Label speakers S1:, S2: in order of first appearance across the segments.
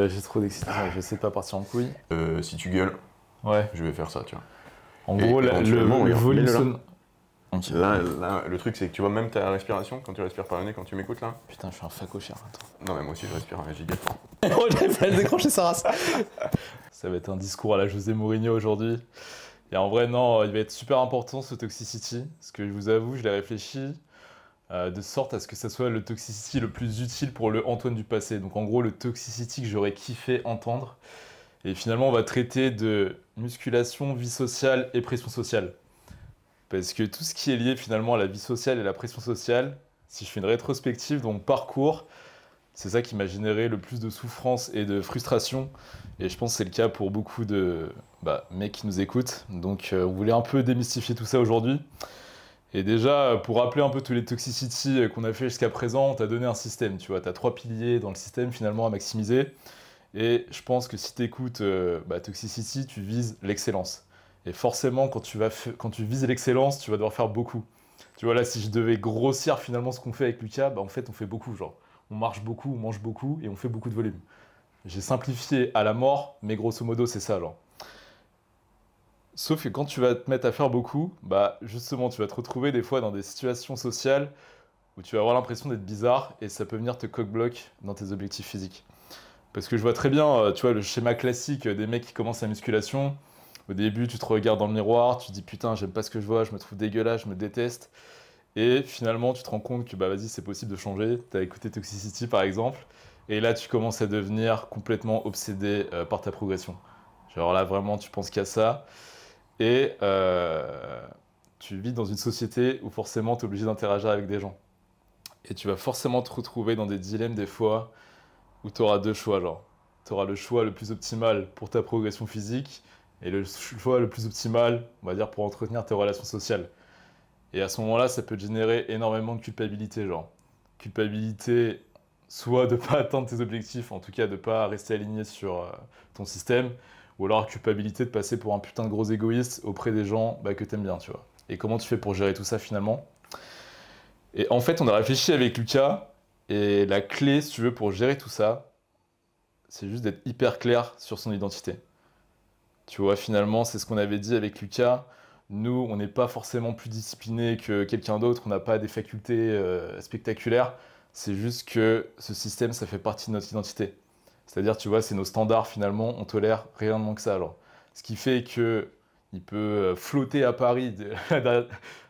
S1: Euh, j'ai trop d'excitation, ah. je de pas partir en couille. Euh, si tu gueules, je vais faire ça, tu vois.
S2: En gros, là, le, le, le volume
S1: Là, le truc, c'est que tu vois même ta respiration, quand tu respires par le nez, quand tu m'écoutes là. Putain, je suis un facochère, attends. Non, mais moi aussi, je respire un giga oh, j'ai décrocher
S2: sa race. ça va être un discours à la José Mourinho aujourd'hui. Et en vrai, non, il va être super important ce Toxicity. Parce que je vous avoue, je l'ai réfléchi. Euh, de sorte à ce que ça soit le toxicity le plus utile pour le Antoine du passé. Donc en gros, le toxicity que j'aurais kiffé entendre. Et finalement, on va traiter de musculation, vie sociale et pression sociale. Parce que tout ce qui est lié finalement à la vie sociale et la pression sociale, si je fais une rétrospective de mon parcours, c'est ça qui m'a généré le plus de souffrance et de frustration. Et je pense que c'est le cas pour beaucoup de bah, mecs qui nous écoutent. Donc euh, on voulait un peu démystifier tout ça aujourd'hui. Et déjà, pour rappeler un peu tous les Toxicity qu'on a fait jusqu'à présent, on t'a donné un système, tu vois, tu as trois piliers dans le système finalement à maximiser. Et je pense que si tu écoutes euh, bah, Toxicity, tu vises l'excellence. Et forcément, quand tu, vas quand tu vises l'excellence, tu vas devoir faire beaucoup. Tu vois, là, si je devais grossir finalement ce qu'on fait avec Lucas, bah, en fait, on fait beaucoup. Genre, on marche beaucoup, on mange beaucoup et on fait beaucoup de volume. J'ai simplifié à la mort, mais grosso modo, c'est ça, Sauf que quand tu vas te mettre à faire beaucoup, bah, justement, tu vas te retrouver des fois dans des situations sociales où tu vas avoir l'impression d'être bizarre et ça peut venir te coque-bloc dans tes objectifs physiques. Parce que je vois très bien, euh, tu vois, le schéma classique des mecs qui commencent la musculation. Au début, tu te regardes dans le miroir, tu te dis putain, j'aime pas ce que je vois, je me trouve dégueulasse, je me déteste. Et finalement, tu te rends compte que bah vas-y, c'est possible de changer. T'as écouté Toxicity par exemple, et là, tu commences à devenir complètement obsédé euh, par ta progression. Genre là, vraiment, tu penses qu'à ça. Et euh, tu vis dans une société où forcément tu es obligé d'interagir avec des gens. Et tu vas forcément te retrouver dans des dilemmes des fois où tu auras deux choix. Genre, tu auras le choix le plus optimal pour ta progression physique et le choix le plus optimal, on va dire, pour entretenir tes relations sociales. Et à ce moment-là, ça peut générer énormément de culpabilité, genre culpabilité soit de ne pas atteindre tes objectifs, en tout cas de ne pas rester aligné sur euh, ton système, ou alors culpabilité de passer pour un putain de gros égoïste auprès des gens bah, que t'aimes bien, tu vois. Et comment tu fais pour gérer tout ça finalement Et en fait, on a réfléchi avec Lucas, et la clé, si tu veux, pour gérer tout ça, c'est juste d'être hyper clair sur son identité. Tu vois, finalement, c'est ce qu'on avait dit avec Lucas. Nous, on n'est pas forcément plus discipliné que quelqu'un d'autre, on n'a pas des facultés euh, spectaculaires. C'est juste que ce système, ça fait partie de notre identité. C'est-à-dire, tu vois, c'est nos standards finalement, on tolère rien de moins que ça. Alors, ce qui fait que il peut euh, flotter à Paris.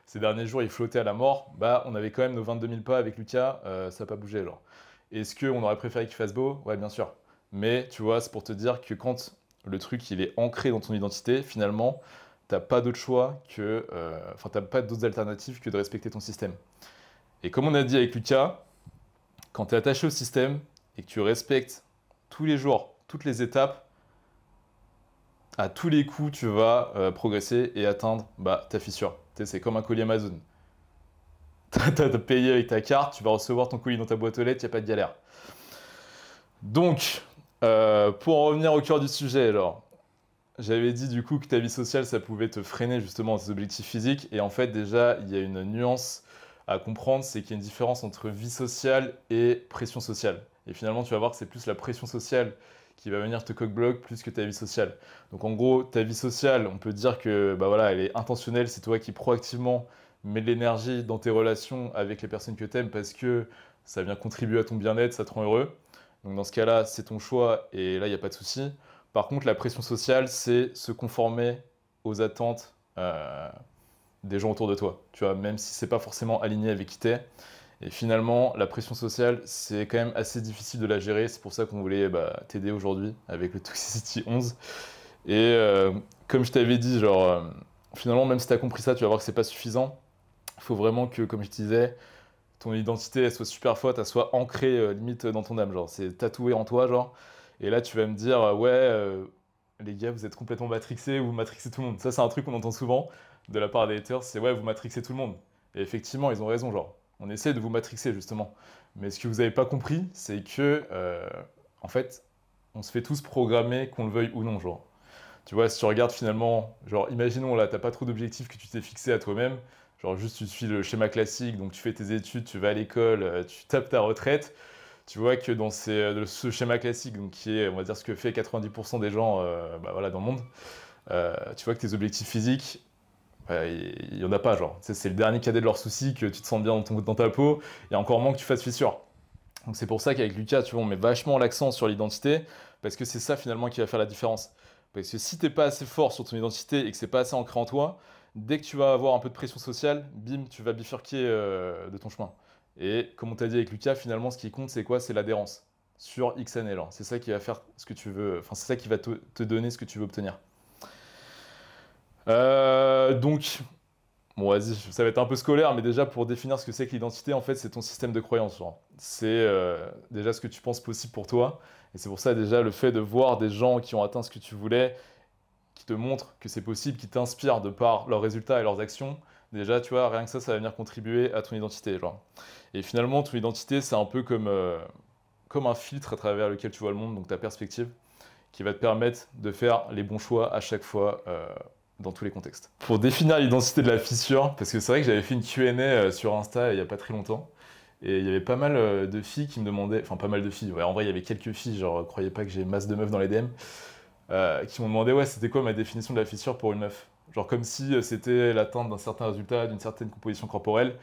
S2: Ces derniers jours, il flottait à la mort. Bah, on avait quand même nos 22 000 pas avec Lucas, euh, ça n'a pas bougé alors. Est-ce qu'on aurait préféré qu'il fasse beau Ouais, bien sûr. Mais tu vois, c'est pour te dire que quand le truc il est ancré dans ton identité, finalement, tu n'as pas d'autre choix que, euh, enfin, pas d'autres alternatives que de respecter ton système. Et comme on a dit avec Lucas, quand tu es attaché au système et que tu respectes tous les jours, toutes les étapes, à tous les coups, tu vas euh, progresser et atteindre bah, ta fissure. C'est comme un colis Amazon. T'as payé avec ta carte, tu vas recevoir ton colis dans ta boîte aux lettres, il n'y a pas de galère. Donc, euh, pour revenir au cœur du sujet, alors, j'avais dit du coup que ta vie sociale, ça pouvait te freiner justement à tes objectifs physiques. Et en fait, déjà, il y a une nuance à comprendre, c'est qu'il y a une différence entre vie sociale et pression sociale. Et finalement, tu vas voir que c'est plus la pression sociale qui va venir te coque-bloc plus que ta vie sociale. Donc en gros, ta vie sociale, on peut dire que bah elle est intentionnelle, c'est toi qui proactivement mets de l'énergie dans tes relations avec les personnes que tu aimes parce que ça vient contribuer à ton bien-être, ça te rend heureux. Donc dans ce cas-là, c'est ton choix et là, il n'y a pas de souci. Par contre, la pression sociale, c'est se conformer aux attentes euh, des gens autour de toi. Tu vois, même si ce n'est pas forcément aligné avec qui tu es. Et finalement, la pression sociale, c'est quand même assez difficile de la gérer. C'est pour ça qu'on voulait bah, t'aider aujourd'hui avec le Toxicity 11. Et euh, comme je t'avais dit, genre, euh, finalement, même si tu as compris ça, tu vas voir que c'est pas suffisant. Il faut vraiment que, comme je te disais, ton identité elle soit super forte, elle soit ancrée euh, limite dans ton âme. Genre, c'est tatoué en toi, genre. Et là, tu vas me dire, ouais, les gars, vous êtes complètement matrixés, vous matrixez tout le monde. Ça, c'est un truc qu'on entend souvent de la part des haters, c'est ouais, vous matrixez tout le monde. Et effectivement, ils ont raison, genre on essaie de vous matrixer justement. Mais ce que vous n'avez pas compris, c'est que, euh, en fait, on se fait tous programmer, qu'on le veuille ou non, genre. Tu vois, si tu regardes finalement, genre, imaginons là, tu n'as pas trop d'objectifs que tu t'es fixé à toi-même, genre juste tu suis le schéma classique, donc tu fais tes études, tu vas à l'école, euh, tu tapes ta retraite. Tu vois que dans euh, ce schéma classique, donc qui est, on va dire, ce que fait 90% des gens bah, voilà, dans le monde, tu vois que tes objectifs physiques, il n'y en a pas, genre. C'est le dernier cadet de leurs soucis, que tu te sens bien dans, ton, dans ta peau, et encore moins que tu fasses fissure. Donc c'est pour ça qu'avec Lucas, tu vois, on met vachement l'accent sur l'identité, parce que c'est ça finalement qui va faire la différence. Parce que si tu t'es pas assez fort sur ton identité et que c'est pas assez ancré en toi, dès que tu vas avoir un peu de pression sociale, bim, tu vas bifurquer euh, de ton chemin. Et comme on t'a dit avec Lucas, finalement, ce qui compte, c'est quoi C'est l'adhérence sur X années. C'est ça qui va faire ce que tu veux, enfin, c'est ça qui va te donner ce que tu veux obtenir. Euh, donc, bon, vas-y, ça va être un peu scolaire, mais déjà pour définir ce que c'est que l'identité, en fait, c'est ton système de croyance. C'est euh, déjà ce que tu penses possible pour toi. Et c'est pour ça, déjà, le fait de voir des gens qui ont atteint ce que tu voulais, qui te montrent que c'est possible, qui t'inspirent de par leurs résultats et leurs actions, déjà, tu vois, rien que ça, ça va venir contribuer à ton identité. Et finalement, ton identité, c'est un peu comme, euh, comme un filtre à travers lequel tu vois le monde, donc ta perspective, qui va te permettre de faire les bons choix à chaque fois dans tous les contextes. Pour définir l'identité de la fissure, parce que c'est vrai que j'avais fait une Q&A euh, sur Insta il n'y a pas très longtemps, et il y avait pas mal euh, de filles qui me demandaient, enfin pas mal de filles, en vrai il y avait quelques filles, genre croyez pas que j'ai masse de meufs dans les DM, euh, qui m'ont demandé ouais c'était quoi ma définition de la fissure pour une meuf. Genre comme si c'était l'atteinte d'un certain résultat, d'une certaine composition corporelle,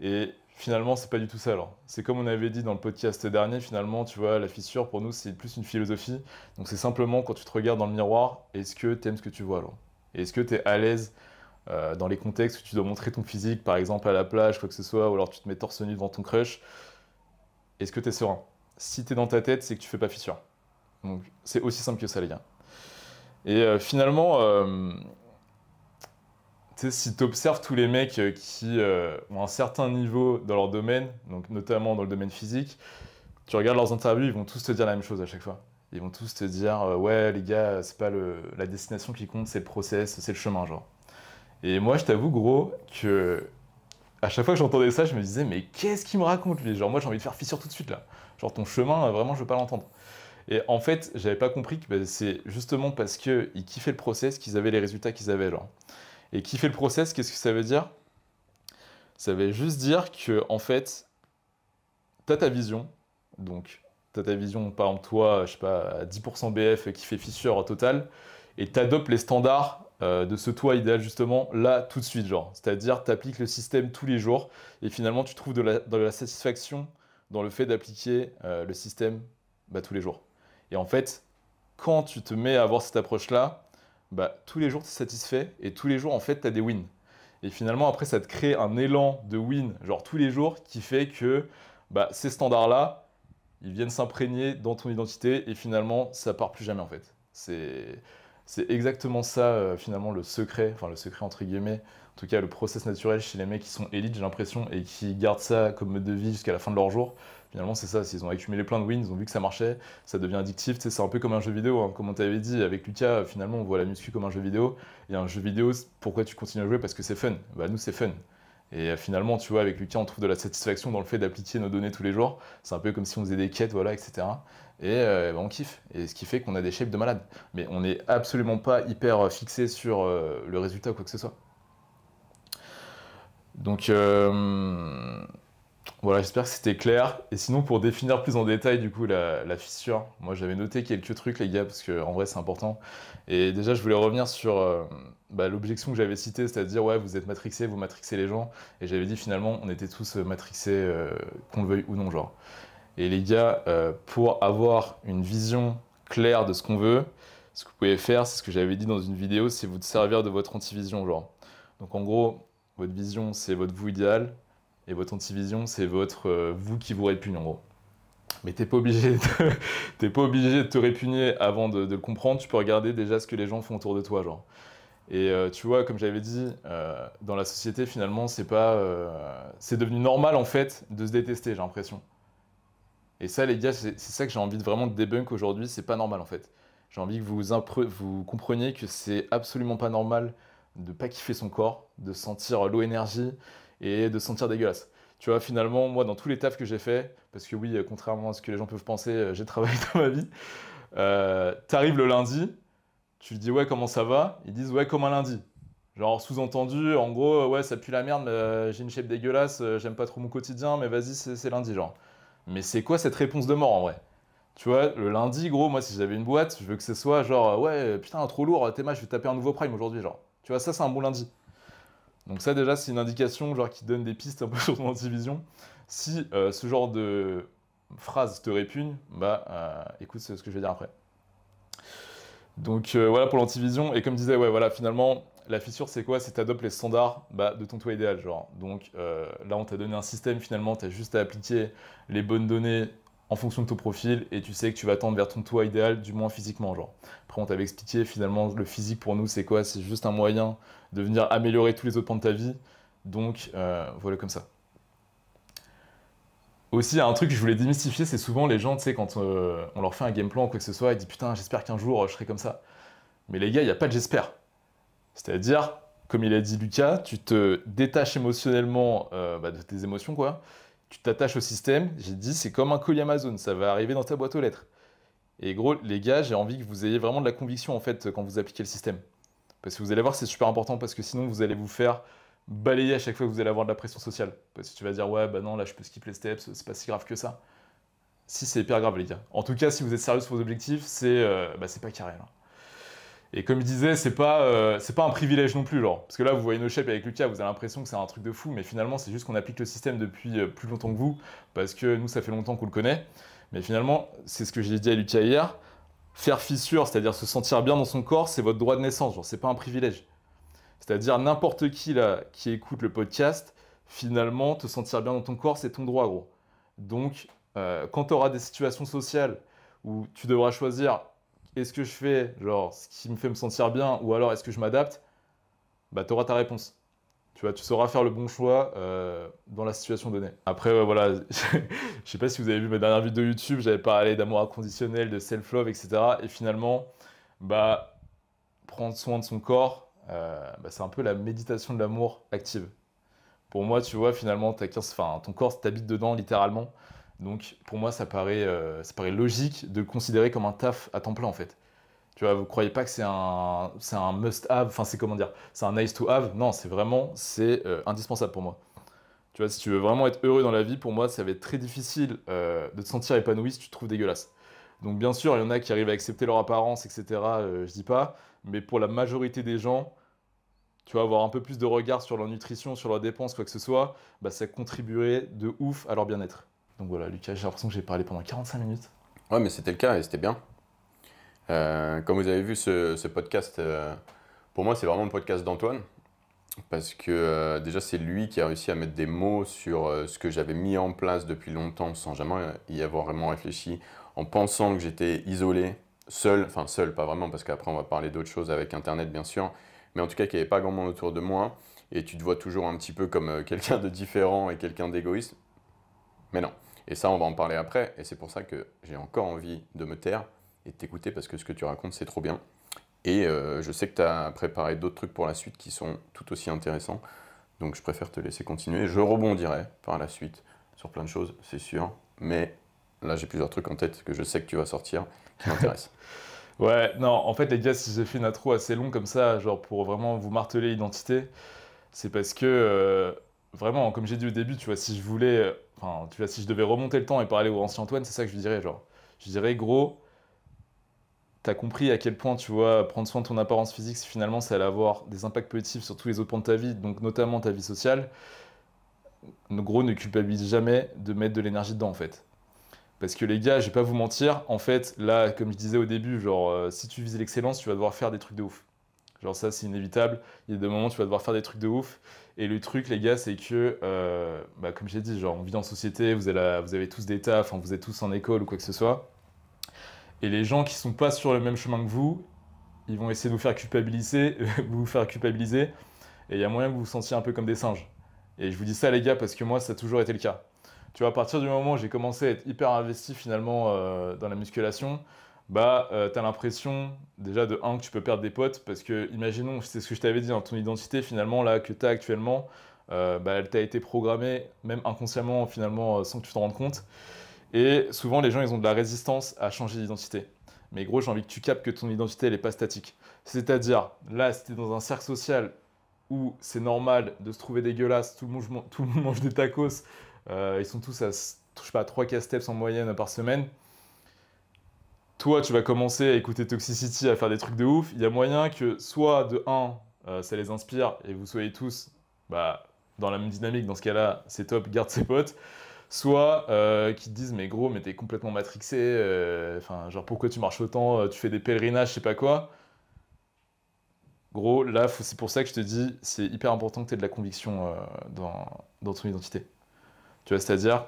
S2: et finalement c'est pas du tout ça alors. C'est comme on avait dit dans le podcast dernier, finalement tu vois la fissure pour nous c'est plus une philosophie, donc c'est simplement quand tu te regardes dans le miroir, est-ce que t'aimes ce que tu vois alors est-ce que tu es à l'aise euh, dans les contextes où tu dois montrer ton physique, par exemple à la plage, quoi que ce soit, ou alors tu te mets torse nu devant ton crush Est-ce que tu es serein Si tu es dans ta tête, c'est que tu fais pas fissure. Donc c'est aussi simple que ça, les gars. Et euh, finalement, euh, si tu observes tous les mecs qui ont un certain niveau dans leur domaine, donc notamment dans le domaine physique, tu regardes leurs interviews, ils vont tous te dire la même chose à chaque fois. Ils vont tous te dire euh, ouais les gars, c'est pas le, la destination qui compte, c'est le process, c'est le chemin genre. Et moi je t'avoue gros que à chaque fois que j'entendais ça, je me disais mais qu'est-ce qu'il me raconte lui Genre moi j'ai envie de faire fissure tout de suite là. Genre ton chemin euh, vraiment je veux pas l'entendre. Et en fait, j'avais pas compris que bah, c'est justement parce que ils kiffaient le process qu'ils avaient les résultats qu'ils avaient genre. Et kiffer le process, qu'est-ce que ça veut dire Ça veut juste dire que en fait, tu as ta vision, donc as ta vision, par exemple, toi, je sais pas, à 10% BF qui fait fissure totale, et tu adoptes les standards euh, de ce toit idéal justement là tout de suite genre c'est-à-dire tu appliques le système tous les jours et finalement tu trouves de la, la satisfaction dans le fait d'appliquer euh, le système bah, tous les jours et en fait quand tu te mets à avoir cette approche là bah, tous les jours tu es satisfait et tous les jours en fait tu as des wins et finalement après ça te crée un élan de win genre tous les jours qui fait que bah, ces standards là ils viennent s'imprégner dans ton identité et finalement ça part plus jamais en fait. C'est exactement ça euh, finalement le secret, enfin le secret entre guillemets, en tout cas le process naturel chez les mecs qui sont élites j'ai l'impression et qui gardent ça comme mode de vie jusqu'à la fin de leur jour. Finalement c'est ça, ils ont accumulé plein de wins, ils ont vu que ça marchait, ça devient addictif, c'est un peu comme un jeu vidéo, hein. comme on t'avait dit avec Lucas, finalement on voit la muscu comme un jeu vidéo, et un jeu vidéo, pourquoi tu continues à jouer Parce que c'est fun, bah nous c'est fun. Et euh, finalement, tu vois, avec Lucas, on trouve de la satisfaction dans le fait d'appliquer nos données tous les jours. C'est un peu comme si on faisait des quêtes, voilà, etc. Et euh, bah, on kiffe. Et ce qui fait qu'on a des shapes de malade. Mais on n'est absolument pas hyper euh, fixé sur le résultat ou quoi que ce soit. Donc, voilà, j'espère que c'était clair. Et sinon, pour définir plus en détail, du coup, la, fissure, moi j'avais noté quelques trucs, les gars, parce qu'en vrai, c'est important. Et déjà, je voulais revenir sur euh, bah, l'objection que j'avais citée, c'est-à-dire, ouais, vous êtes matrixés, vous matrixez les gens. Et j'avais dit, finalement, on était tous euh, matrixés, euh, qu'on le veuille ou non, genre. Et les gars, pour avoir une vision claire de ce qu'on veut, ce que vous pouvez faire, c'est ce que j'avais dit dans une vidéo, c'est vous servir de votre antivision, genre. Donc en gros, votre vision, c'est votre vous idéal, et votre antivision, c'est votre euh, vous qui vous répugne en gros. Mais t'es pas obligé, t'es pas obligé de te répugner avant de, le comprendre. Tu peux regarder déjà ce que les gens font autour de toi, genre. Et euh, tu vois, comme j'avais dit, euh, dans la société finalement, c'est pas, c'est devenu normal en fait de se détester. J'ai l'impression. Et ça, les gars, c'est, ça que j'ai envie de vraiment de aujourd'hui. C'est pas normal en fait. J'ai envie que vous, vous compreniez que c'est absolument pas normal de pas kiffer son corps, de sentir l'eau énergie, et de sentir dégueulasse. Tu vois, finalement, moi, dans tous les tafs que j'ai fait, parce que oui, euh, contrairement à ce que les gens peuvent penser, euh, j'ai travaillé dans ma vie, euh, t'arrives le lundi, tu lui dis ouais, comment ça va Ils disent ouais, comme un lundi. Genre sous-entendu, en gros, ouais, ça pue la merde, j'ai une shape dégueulasse, j'aime pas trop mon quotidien, mais vas-y, c'est lundi, genre. Mais c'est quoi cette réponse de mort en vrai Tu vois, le lundi, gros, moi, si j'avais une boîte, je veux que ce soit genre, ouais, putain, trop lourd, mal, je vais taper un nouveau prime aujourd'hui, genre. Tu vois, ça, c'est un bon lundi. Donc ça déjà c'est une indication genre qui donne des pistes un peu sur ton antivision. Si euh, ce genre de phrase te répugne, bah euh, écoute ce que je vais dire après. Donc euh, voilà pour l'antivision et comme disait ouais voilà finalement la fissure c'est quoi C'est t'adoptes les standards bah, de ton toit idéal genre. Donc là on t'a donné un système finalement, tu as juste à appliquer les bonnes données en fonction de ton profil et tu sais que tu vas tendre vers ton toi idéal, du moins physiquement. Genre. Après, on t'avait expliqué finalement le physique pour nous, c'est quoi C'est juste un moyen de venir améliorer tous les autres pans de ta vie. Donc euh, voilà comme ça. Aussi, il y a un truc que je voulais démystifier, c'est souvent les gens, tu sais, quand euh, on leur fait un game plan ou quoi que ce soit, ils disent putain, j'espère qu'un jour euh, je serai comme ça. Mais les gars, il n'y a pas de j'espère. C'est-à-dire, comme il a dit Lucas, tu te détaches émotionnellement bah, de tes émotions, quoi tu t'attaches au système. J'ai dit, c'est comme un colis Amazon, ça va arriver dans ta boîte aux lettres. Et gros, les gars, j'ai envie que vous ayez vraiment de la conviction en fait quand vous appliquez le système. Parce que vous allez voir, c'est super important parce que sinon vous allez vous faire balayer à chaque fois que vous allez avoir de la pression sociale. Parce que tu vas dire, ouais, bah non, là je peux skip les steps, c'est pas si grave que ça. Si c'est hyper grave, les gars. En tout cas, si vous êtes sérieux sur vos objectifs, c'est euh, bah, pas carré. Et comme je disais, c'est pas, euh, c'est pas un privilège non plus, Parce que là, vous voyez nos chefs avec Lucas, vous avez l'impression que c'est un truc de fou, mais finalement, c'est juste qu'on applique le système depuis euh, plus longtemps que vous, parce que nous, ça fait longtemps qu'on le connaît. Mais finalement, c'est ce que j'ai dit à Lucas hier, faire fissure, c'est-à-dire se sentir bien dans son corps, c'est votre droit de naissance, Ce c'est pas un privilège. C'est-à-dire n'importe qui là qui écoute le podcast, finalement, te sentir bien dans ton corps, c'est ton droit, gros. Donc, euh, quand tu auras des situations sociales où tu devras choisir est-ce que je fais genre ce qui me fait me sentir bien ou alors est-ce que je m'adapte Bah, tu auras ta réponse. Tu vois, tu sauras faire le bon choix euh, dans la situation donnée. Après, voilà, je sais pas si vous avez vu ma dernière vidéo YouTube, j'avais parlé d'amour inconditionnel, de self-love, etc. Et finalement, bah, prendre soin de son corps, euh, bah, c'est un peu la méditation de l'amour active. Pour moi, tu vois, finalement, ta fin, ton corps t'habite dedans littéralement. Donc pour moi, ça paraît, euh, logique de le considérer comme un taf à temps plein en fait. Tu vois, vous croyez pas que c'est un, un must-have, enfin c'est comment dire, c'est un nice-to-have. Non, c'est vraiment, c'est euh, indispensable pour moi. Tu vois, si tu veux vraiment être heureux dans la vie, pour moi, ça va être très difficile euh, de te sentir épanoui si tu te trouves dégueulasse. Donc bien sûr, il y en a qui arrivent à accepter leur apparence, etc. je dis pas, mais pour la majorité des gens, tu vois, avoir un peu plus de regard sur leur nutrition, sur leurs dépenses, quoi que ce soit, bah, ça contribuerait de ouf à leur bien-être. Donc voilà, Lucas, j'ai l'impression que j'ai parlé pendant 45 minutes.
S1: Ouais, mais c'était le cas et c'était bien. Euh, comme vous avez vu, ce, podcast, euh, pour moi, c'est vraiment le podcast d'Antoine. Parce que euh, déjà, c'est lui qui a réussi à mettre des mots sur ce que j'avais mis en place depuis longtemps sans jamais y avoir vraiment réfléchi, en pensant que j'étais isolé, seul, enfin seul, pas vraiment, parce qu'après, on va parler d'autres choses avec Internet, bien sûr, mais en tout cas, qu'il n'y avait pas grand monde autour de moi. Et tu te vois toujours un petit peu comme quelqu'un de différent et quelqu'un d'égoïste. Mais non. Et ça, on va en parler après. Et c'est pour ça que j'ai encore envie de me taire et de t'écouter parce que ce que tu racontes, c'est trop bien. Et euh, je sais que tu as préparé d'autres trucs pour la suite qui sont tout aussi intéressants. Donc je préfère te laisser continuer. Je rebondirai par la suite sur plein de choses, c'est sûr. Mais là, j'ai plusieurs trucs en tête que je sais que tu vas sortir qui m'intéressent.
S2: ouais, non, en fait, les gars, si j'ai fait une intro assez longue comme ça, genre pour vraiment vous marteler l'identité, c'est parce que. Euh, vraiment, comme j'ai dit au début, tu vois, si je voulais, euh, enfin, tu vois, si je devais remonter le temps et parler au ancien Antoine, c'est ça que je lui dirais, genre, je dirais, gros, t'as compris à quel point, tu vois, prendre soin de ton apparence physique, finalement, ça allait avoir des impacts positifs sur tous les autres points de ta vie, donc notamment ta vie sociale. Gros, ne culpabilise jamais de mettre de l'énergie dedans, en fait. Parce que les gars, je vais pas vous mentir, en fait, là, comme je disais au début, genre, euh, si tu vises l'excellence, tu vas devoir faire des trucs de ouf. Genre ça, c'est inévitable. Il y a des moments où tu vas devoir faire des trucs de ouf. Et le truc, les gars, c'est que, euh, bah, comme j'ai dit, genre, on vit en société, vous avez, tous des tafs, vous êtes tous en école ou quoi que ce soit. Et les gens qui ne sont pas sur le même chemin que vous, ils vont essayer de vous faire culpabiliser, euh, vous faire culpabiliser, et il y a moyen que vous vous sentiez un peu comme des singes. Et je vous dis ça, les gars, parce que moi, ça a toujours été le cas. Tu vois, à partir du moment où j'ai commencé à être hyper investi finalement euh, dans la musculation, bah, euh, t'as l'impression, déjà de 1, que tu peux perdre des potes, parce que, imaginons, c'est ce que je t'avais dit, dans ton identité, finalement, là, que t'as actuellement, euh, bah, elle t'a été programmée, même inconsciemment, finalement, euh, sans que tu t'en rendes compte. Et souvent, les gens, ils ont de la résistance à changer d'identité. Mais gros, j'ai envie que tu capes que ton identité, elle n'est pas statique. C'est-à-dire, là, si t'es dans un cercle social où c'est normal de se trouver dégueulasse, tout le monde, tout le mange des tacos, ils sont tous à, je pas, 3-4 steps en moyenne par semaine, toi, tu vas commencer à écouter Toxicity, à faire des trucs de ouf, il y a moyen que soit de 1, euh, ça les inspire et vous soyez tous bah, dans la même dynamique, dans ce cas-là, c'est top, garde ses potes, soit euh, qui te disent mais gros, mais t'es complètement matrixé, euh, enfin genre pourquoi tu marches autant, euh, tu fais des pèlerinages, je sais pas quoi. Gros, là, c'est pour ça que je te dis, c'est hyper important que tu de la conviction dans, dans ton identité. Tu vois, c'est-à-dire,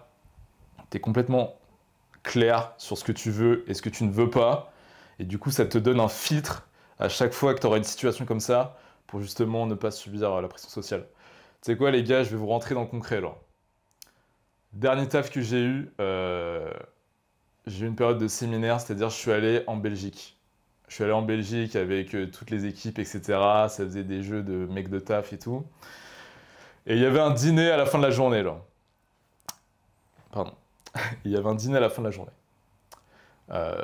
S2: t'es complètement clair sur ce que tu veux et ce que tu ne veux pas. Et du coup, ça te donne un filtre à chaque fois que tu auras une situation comme ça pour justement ne pas subir euh, la pression sociale. Tu sais quoi, les gars, je vais vous rentrer dans le concret alors. Dernier taf que j'ai eu, euh, j'ai eu une période de séminaire, c'est-à-dire je suis allé en Belgique. Je suis allé en Belgique avec euh, toutes les équipes, etc. Ça faisait des jeux de mecs de taf et tout. Et il y avait un dîner à la fin de la journée là. Pardon. il y avait un dîner à la fin de la journée. Euh,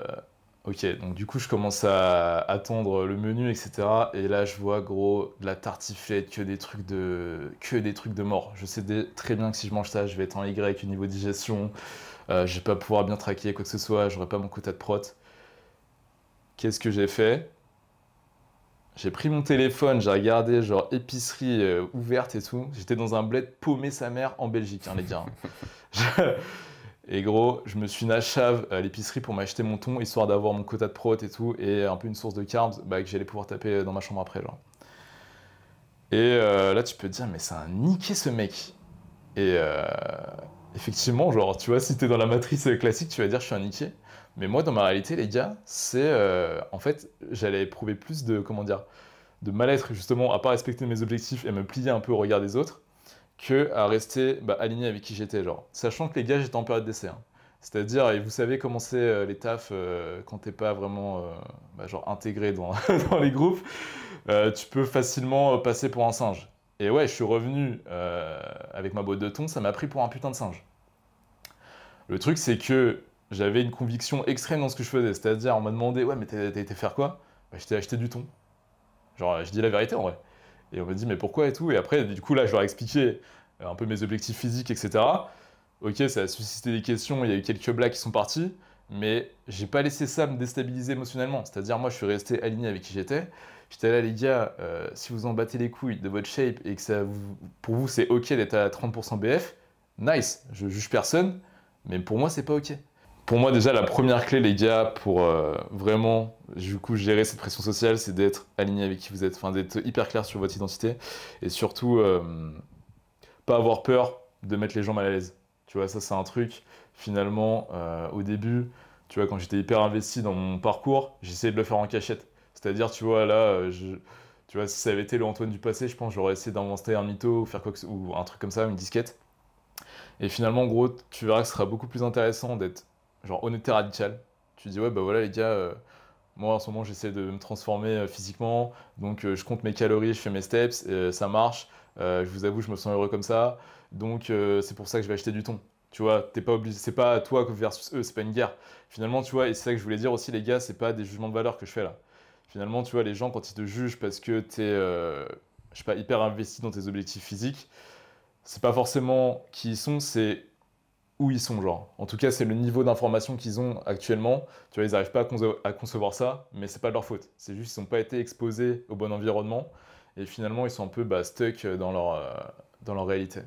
S2: ok, donc du coup, je commence à attendre le menu, etc. Et là, je vois, gros, de la tartiflette, que des trucs de, que des trucs de mort. Je sais très bien que si je mange ça, je vais être en Y au niveau digestion. Euh, je vais pas pouvoir bien traquer quoi que ce soit. J'aurai pas mon quota de prot. Qu'est-ce que j'ai fait j'ai pris mon téléphone, j'ai regardé genre épicerie euh, ouverte et tout. J'étais dans un bled paumé sa mère en Belgique, hein, les gars. Hein. je... Et gros, je me suis nachave à l'épicerie pour m'acheter mon thon, histoire d'avoir mon quota de prot et tout, et un peu une source de carbs bah, que j'allais pouvoir taper euh, dans ma chambre après. Genre. Et euh, là, tu peux te dire, mais c'est un niqué ce mec. Et euh, effectivement, genre, tu vois, si t'es dans la matrice classique, tu vas dire, je suis un niqué. Mais moi, dans ma réalité, les gars, c'est. en fait, j'allais éprouver plus de. Comment dire De mal-être, justement, à pas respecter mes objectifs et me plier un peu au regard des autres que à rester bah, aligné avec qui j'étais, genre. Sachant que les gars, j'étais en période d'essai. Hein. C'est-à-dire, et vous savez comment c'est euh, les tafs euh, quand t'es pas vraiment euh, bah, genre intégré dans, les groupes, tu peux facilement passer pour un singe. Et ouais, je suis revenu avec ma boîte de thon, ça m'a pris pour un putain de singe. Le truc, c'est que j'avais une conviction extrême dans ce que je faisais. C'est-à-dire, on m'a demandé, ouais, mais t'as été faire quoi bah, J'étais acheté du thon. Genre, je dis la vérité en vrai. Et on me dit, mais pourquoi et tout Et après, du coup, là, je leur ai expliqué euh, un peu mes objectifs physiques, etc. Ok, ça a suscité des questions, il y a eu quelques blagues qui sont partis, mais j'ai pas laissé ça me déstabiliser émotionnellement. C'est-à-dire, moi, je suis resté aligné avec qui j'étais. J'étais là, les gars, euh, si vous en battez les couilles de votre shape et que ça pour vous, c'est ok d'être à 30% BF, nice, je juge personne, mais pour moi, c'est pas ok pour moi, déjà, la première clé, les gars, pour euh, vraiment, du coup, gérer cette pression sociale, c'est d'être aligné avec qui vous êtes, enfin, d'être hyper clair sur votre identité et surtout, euh, pas avoir peur de mettre les gens mal à l'aise. Tu vois, ça, c'est un truc, finalement, euh, au début, tu vois, quand j'étais hyper investi dans mon parcours, j'essayais de le faire en cachette. C'est-à-dire, tu vois, là, tu vois, si ça avait été le Antoine du passé, je pense j'aurais essayé d'inventer un mytho ou faire quoi ou un truc comme ça, une disquette. Et finalement, en gros, tu verras que ce sera beaucoup plus intéressant d'être genre honnêteté radicale. Tu dis, ouais, bah voilà, les gars, euh, moi en ce moment, j'essaie de me transformer euh, physiquement, donc euh, je compte mes calories, je fais mes steps, ça marche. je vous avoue, je me sens heureux comme ça, donc c'est pour ça que je vais acheter du thon. Tu vois, t'es pas obligé, c'est pas toi versus eux, c'est pas une guerre. Finalement, tu vois, et c'est ça que je voulais dire aussi, les gars, c'est pas des jugements de valeur que je fais là. Finalement, tu vois, les gens, quand ils te jugent parce que t'es, je sais pas, hyper investi dans tes objectifs physiques, c'est pas forcément qui ils sont, c'est ils sont, genre. En tout cas, c'est le niveau d'information qu'ils ont actuellement. Tu vois, ils arrivent pas à, à, concevoir ça, mais c'est pas de leur faute. C'est juste qu'ils n'ont pas été exposés au bon environnement. Et finalement, ils sont un peu bah, stuck dans leur, euh, dans leur réalité,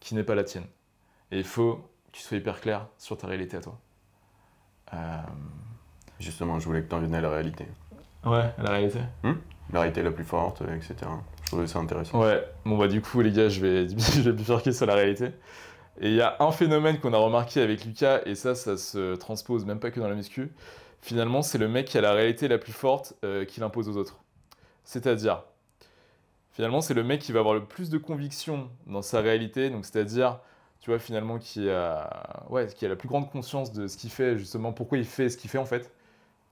S2: qui n'est pas la tienne. Et il faut que tu sois hyper clair sur ta réalité à toi. Euh, Justement, je voulais que tu en viennes à la réalité. Ouais, la réalité. Hmm la réalité la plus forte, etc. Je trouvais ça intéressant. Ouais, bon bah du coup les gars, je vais, je vais bifurquer sur la réalité. Et il y a un phénomène qu'on a remarqué avec Lucas, et ça, ça se transpose même pas que dans la muscu. Finalement, c'est le mec qui a la réalité la plus forte euh, qui qu'il aux autres. C'est-à-dire, finalement, c'est le mec qui va avoir le plus de conviction dans sa réalité, donc c'est-à-dire, tu vois, finalement, qui a, ouais, qui a la plus grande conscience de ce qu'il fait, justement, pourquoi il fait ce qu'il fait en fait,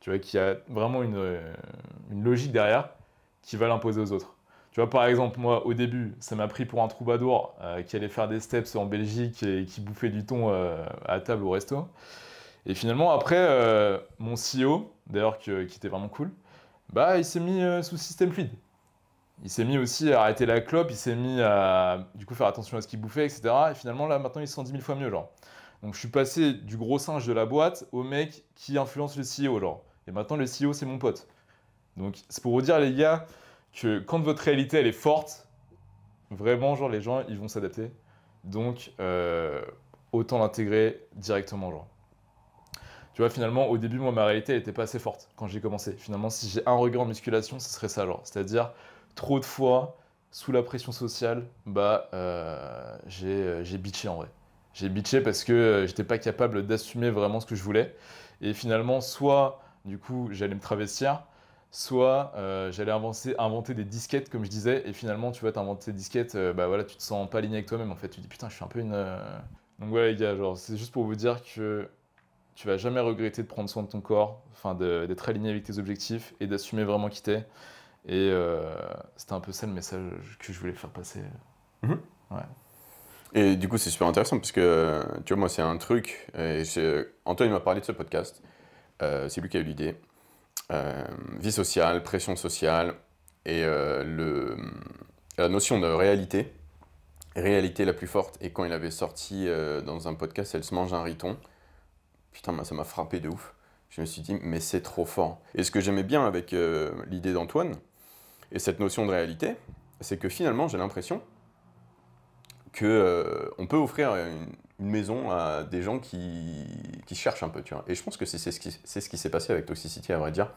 S2: tu vois, qui a vraiment une euh, logique derrière, qui va l'imposer aux autres. Tu vois, par exemple, moi, au début, ça m'a pris pour un troubadour euh, qui allait faire des steps en Belgique et qui bouffait du thon euh, à table au resto. Et finalement, après, euh, mon CEO, d'ailleurs, qui était vraiment cool, bah, il s'est mis sous système fluide. Il s'est mis aussi à arrêter la clope, il s'est mis à, du coup, faire attention à ce qu'il bouffait, etc. Et finalement, là, maintenant, il se sent 10 000 fois mieux, genre. Donc, je suis passé du gros singe de la boîte au mec qui influence le CEO, genre. Et maintenant, le CEO, c'est mon pote. Donc, c'est pour vous dire, les gars, que quand votre réalité elle est forte, vraiment genre les gens ils vont s'adapter. Donc euh, autant l'intégrer directement genre. Tu vois, finalement, au début, moi, ma réalité, elle était pas assez forte quand j'ai commencé. Finalement, si j'ai un regard en musculation, ce serait ça, genre. C'est-à-dire, trop de fois, sous la pression sociale, bah, euh, euh, j'ai bitché en vrai. J'ai bitché parce que j'étais pas capable d'assumer vraiment ce que je voulais. Et finalement, soit, du coup, j'allais me travestir, soit euh, j'allais inventer des disquettes comme je disais et finalement tu vas t'inventer des disquettes euh, bah voilà tu te sens pas aligné avec toi-même en fait tu te dis putain je suis un peu une euh, donc voilà les gars c'est juste pour vous dire que tu vas jamais regretter de prendre soin de ton corps enfin d'être aligné avec tes objectifs et d'assumer vraiment qui t'es et c'était un peu ça le message que je voulais faire passer
S1: mhm. et du coup c'est super intéressant parce que tu vois moi c'est un truc et Antoine m'a parlé de ce podcast c'est lui qui a eu l'idée euh, vie sociale, pression sociale et euh, le, la notion de réalité. Réalité la plus forte. Et quand il avait sorti euh, dans un podcast, elle se mange un riton. Putain, bah, ça m'a frappé de ouf. Je me suis dit, mais c'est trop fort. Et ce que j'aimais bien avec l'idée d'Antoine et cette notion de réalité, c'est que finalement, j'ai l'impression que euh, on peut offrir une, maison à des gens qui, cherchent un peu. Tu Et je pense que c'est ce qui c'est ce qui s'est passé avec Toxicity à vrai dire.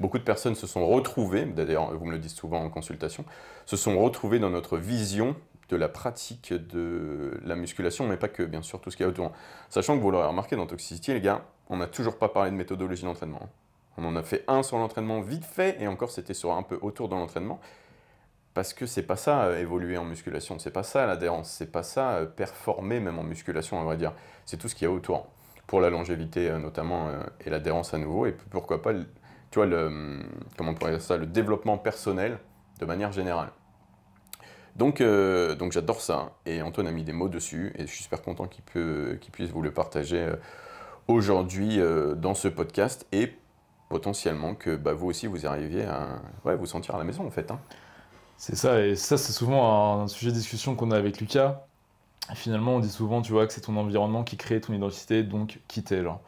S1: Beaucoup de personnes se sont retrouvées, d'ailleurs vous me le dites souvent en consultation, se sont retrouvées dans notre vision de la pratique de la musculation, mais pas que, bien sûr, tout ce qu'il y a autour. Sachant que vous l'aurez remarqué dans Toxicity, les gars, on n'a toujours pas parlé de méthodologie d'entraînement. On en a fait un sur l'entraînement vite fait, et encore c'était sur un peu autour de l'entraînement. Parce que c'est pas ça euh, évoluer en musculation, c'est pas ça l'adhérence, c'est pas ça euh, performer même en musculation, on vrai dire. C'est tout ce qu'il y a autour pour la longévité euh, notamment et l'adhérence à nouveau et pourquoi pas, tu vois le hum, comment ça, le développement personnel de manière générale. Donc, donc j'adore ça. Hein, et Antoine a mis des mots dessus. Et je suis super content qu'il puisse vous le partager aujourd'hui dans ce podcast. Et potentiellement que
S2: bah, vous aussi, vous arriviez à vous sentir à la maison, en fait. Hein. C'est ça, et ça, c'est souvent un sujet de discussion qu'on a avec Lucas. Finalement, on dit souvent, tu vois, que c'est ton environnement qui crée ton identité, donc t'es, genre. Hein.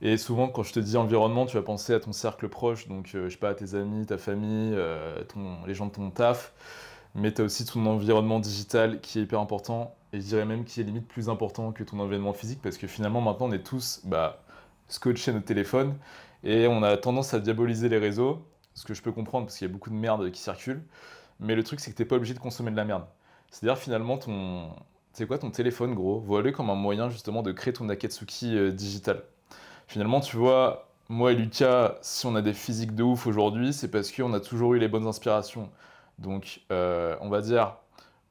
S2: Et souvent, quand je te dis environnement, tu vas penser à ton cercle proche, donc, je euh, je sais pas, à tes amis, ta famille, euh, les gens de ton taf, mais tu as aussi ton environnement digital qui est hyper important, et je dirais même qui est limite plus important que ton environnement physique, parce que finalement, maintenant, on est tous, bah, scotchés notre téléphone, et on a tendance à diaboliser les réseaux, ce que je peux comprendre, parce qu'il y a beaucoup de merde qui circule. Mais le truc, c'est que t'es pas obligé de consommer de la merde. C'est-à-dire, finalement, ton. C'est quoi ton téléphone, gros Vois-le comme un moyen justement de créer ton Akatsuki euh, digital. Finalement, tu vois, moi et Lucas, si on a des physiques de ouf aujourd'hui, c'est parce qu'on a toujours eu les bonnes inspirations. Donc, euh, on va dire,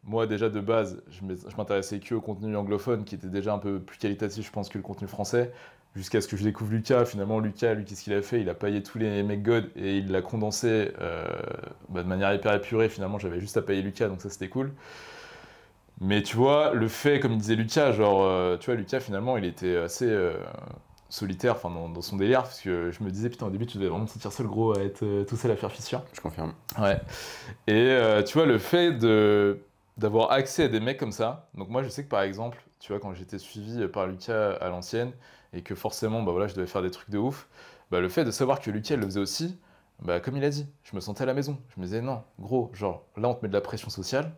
S2: moi déjà de base, je m'intéressais que au contenu anglophone qui était déjà un peu plus qualitatif, je pense, que le contenu français jusqu'à ce que je découvre Lucas. Finalement, Lucas, lui, qu'est-ce qu'il a fait Il a payé tous les mecs God et il l'a condensé euh, bah, de manière hyper épurée. Finalement, j'avais juste à payer Lucas, donc ça, c'était cool. Mais tu vois, le fait, comme disait Lucas, genre, euh, tu vois, Lucas, finalement, il était assez euh, solitaire, enfin, dans, son délire, parce que je me disais, putain, au début, tu devais vraiment te sentir seul, gros, à être tout seul à faire fissure. Je confirme. Ouais. Et tu vois, le fait de d'avoir accès à des mecs comme ça. Donc moi je sais que par exemple, tu vois quand j'étais suivi par Lucas à l'ancienne, et que forcément, bah voilà, je devais faire des trucs de ouf, bah le fait de savoir que Lucas le faisait aussi, bah comme il a dit, je me sentais à la maison. Je me disais, non, gros, genre, là, on te met de la pression sociale,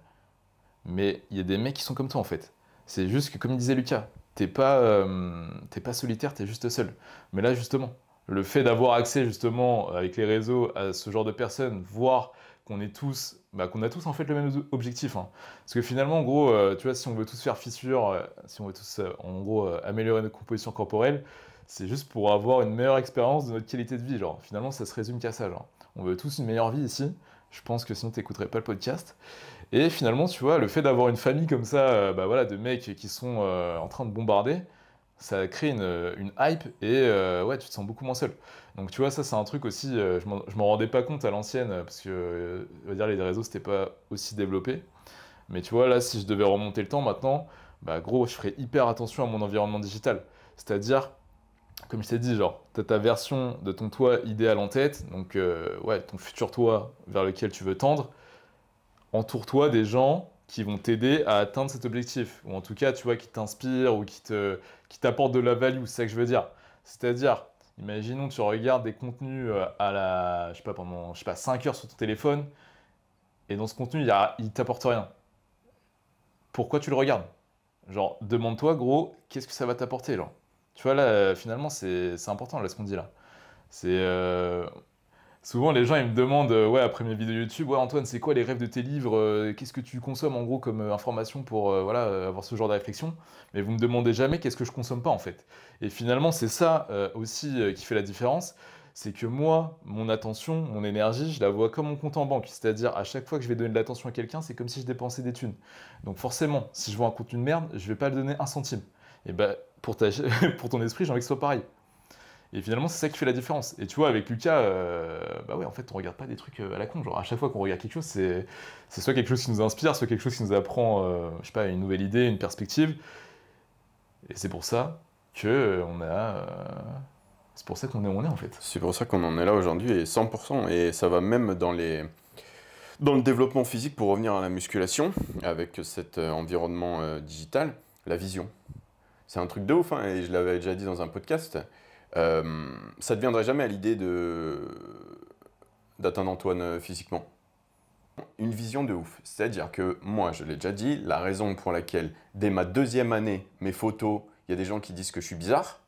S2: mais il y a des mecs qui sont comme toi, en fait. C'est juste que, comme disait Lucas, t'es pas, euh, pas solitaire, t'es juste seul. Mais là, justement, le fait d'avoir accès, justement, avec les réseaux, à ce genre de personnes, voir qu'on est tous bah, qu'on a tous en fait le même objectif. Hein. Parce que finalement, en gros, euh, tu vois, si on veut tous faire fissure, euh, si on veut tous, euh, en gros, améliorer notre composition corporelle, c'est juste pour avoir une meilleure expérience de notre qualité de vie. Genre, finalement, ça se résume qu'à ça. Genre. On veut tous une meilleure vie ici. Je pense que sinon, tu n'écouterais pas le podcast. Et finalement, tu vois, le fait d'avoir une famille comme ça, bah voilà, de mecs qui sont en train de bombarder, ça crée une, une hype et ouais, tu te sens beaucoup moins seul. Donc tu vois, ça c'est un truc aussi, euh, Je je m'en rendais pas compte à l'ancienne, euh, parce que euh, on dire, les réseaux c'était pas aussi développé. Mais tu vois, là, si je devais remonter le temps maintenant, bah gros, je ferais hyper attention à mon environnement digital. C'est-à-dire, comme je t'ai dit, genre, tu as ta version de ton toit idéal en tête, donc ouais, ton futur toit vers lequel tu veux tendre. Entoure-toi des gens qui vont t'aider à atteindre cet objectif, ou en tout cas, tu vois, qui t'inspirent ou qui t'apportent qui de la value, c'est ça que je veux dire. C'est-à-dire, Imaginons que tu regardes des contenus euh, à la, je pas, pendant je sais pas, 5 heures sur ton téléphone, et dans ce contenu, il, ne il t'apporte rien. Pourquoi tu le regardes Genre, demande-toi, gros, qu'est-ce que ça va t'apporter, là Tu vois, là, euh, finalement, c'est, important, là, ce qu'on dit là. C'est. Euh, Souvent, les gens, ils me demandent, euh, ouais, après mes vidéos YouTube, ouais, Antoine, c'est quoi les rêves de tes livres euh, Qu'est-ce que tu consommes, en gros, comme euh, information pour, voilà, avoir ce genre de réflexion Mais vous me demandez jamais qu'est-ce que je consomme pas, en fait. Et finalement, c'est ça aussi qui fait la différence. C'est que moi, mon attention, mon énergie, je la vois comme mon compte en banque. C'est-à-dire, à chaque fois que je vais donner de l'attention à quelqu'un, c'est comme si je dépensais des thunes. Donc forcément, si je vois un contenu de merde, je ne vais pas le donner un centime. Et ben, pour, pour ton esprit, j'ai envie que ce soit pareil. Et finalement, c'est ça qui fait la différence. Et tu vois, avec Lucas, euh, bah ouais, en fait, on regarde pas des trucs euh, à la con. Genre, à chaque fois qu'on regarde quelque chose, c'est, soit quelque chose qui nous inspire, soit quelque chose qui nous apprend, euh, je sais pas, une nouvelle idée, une perspective. Et c'est pour ça que euh, on a. c'est pour ça qu'on est où on est, en fait. C'est pour ça qu'on en est là aujourd'hui, et
S1: 100%. Et ça va même dans les. Dans le développement physique, pour revenir à la musculation, avec cet environnement digital, la vision. C'est un truc de ouf, hein, et je l'avais déjà dit dans un podcast. Euh, ça ne te viendrait jamais à l'idée d'atteindre Antoine euh, physiquement Une vision de ouf. C'est-à-dire que moi, je l'ai déjà dit, la raison pour laquelle, dès ma deuxième année, mes photos, il y a des gens qui disent que je suis bizarre,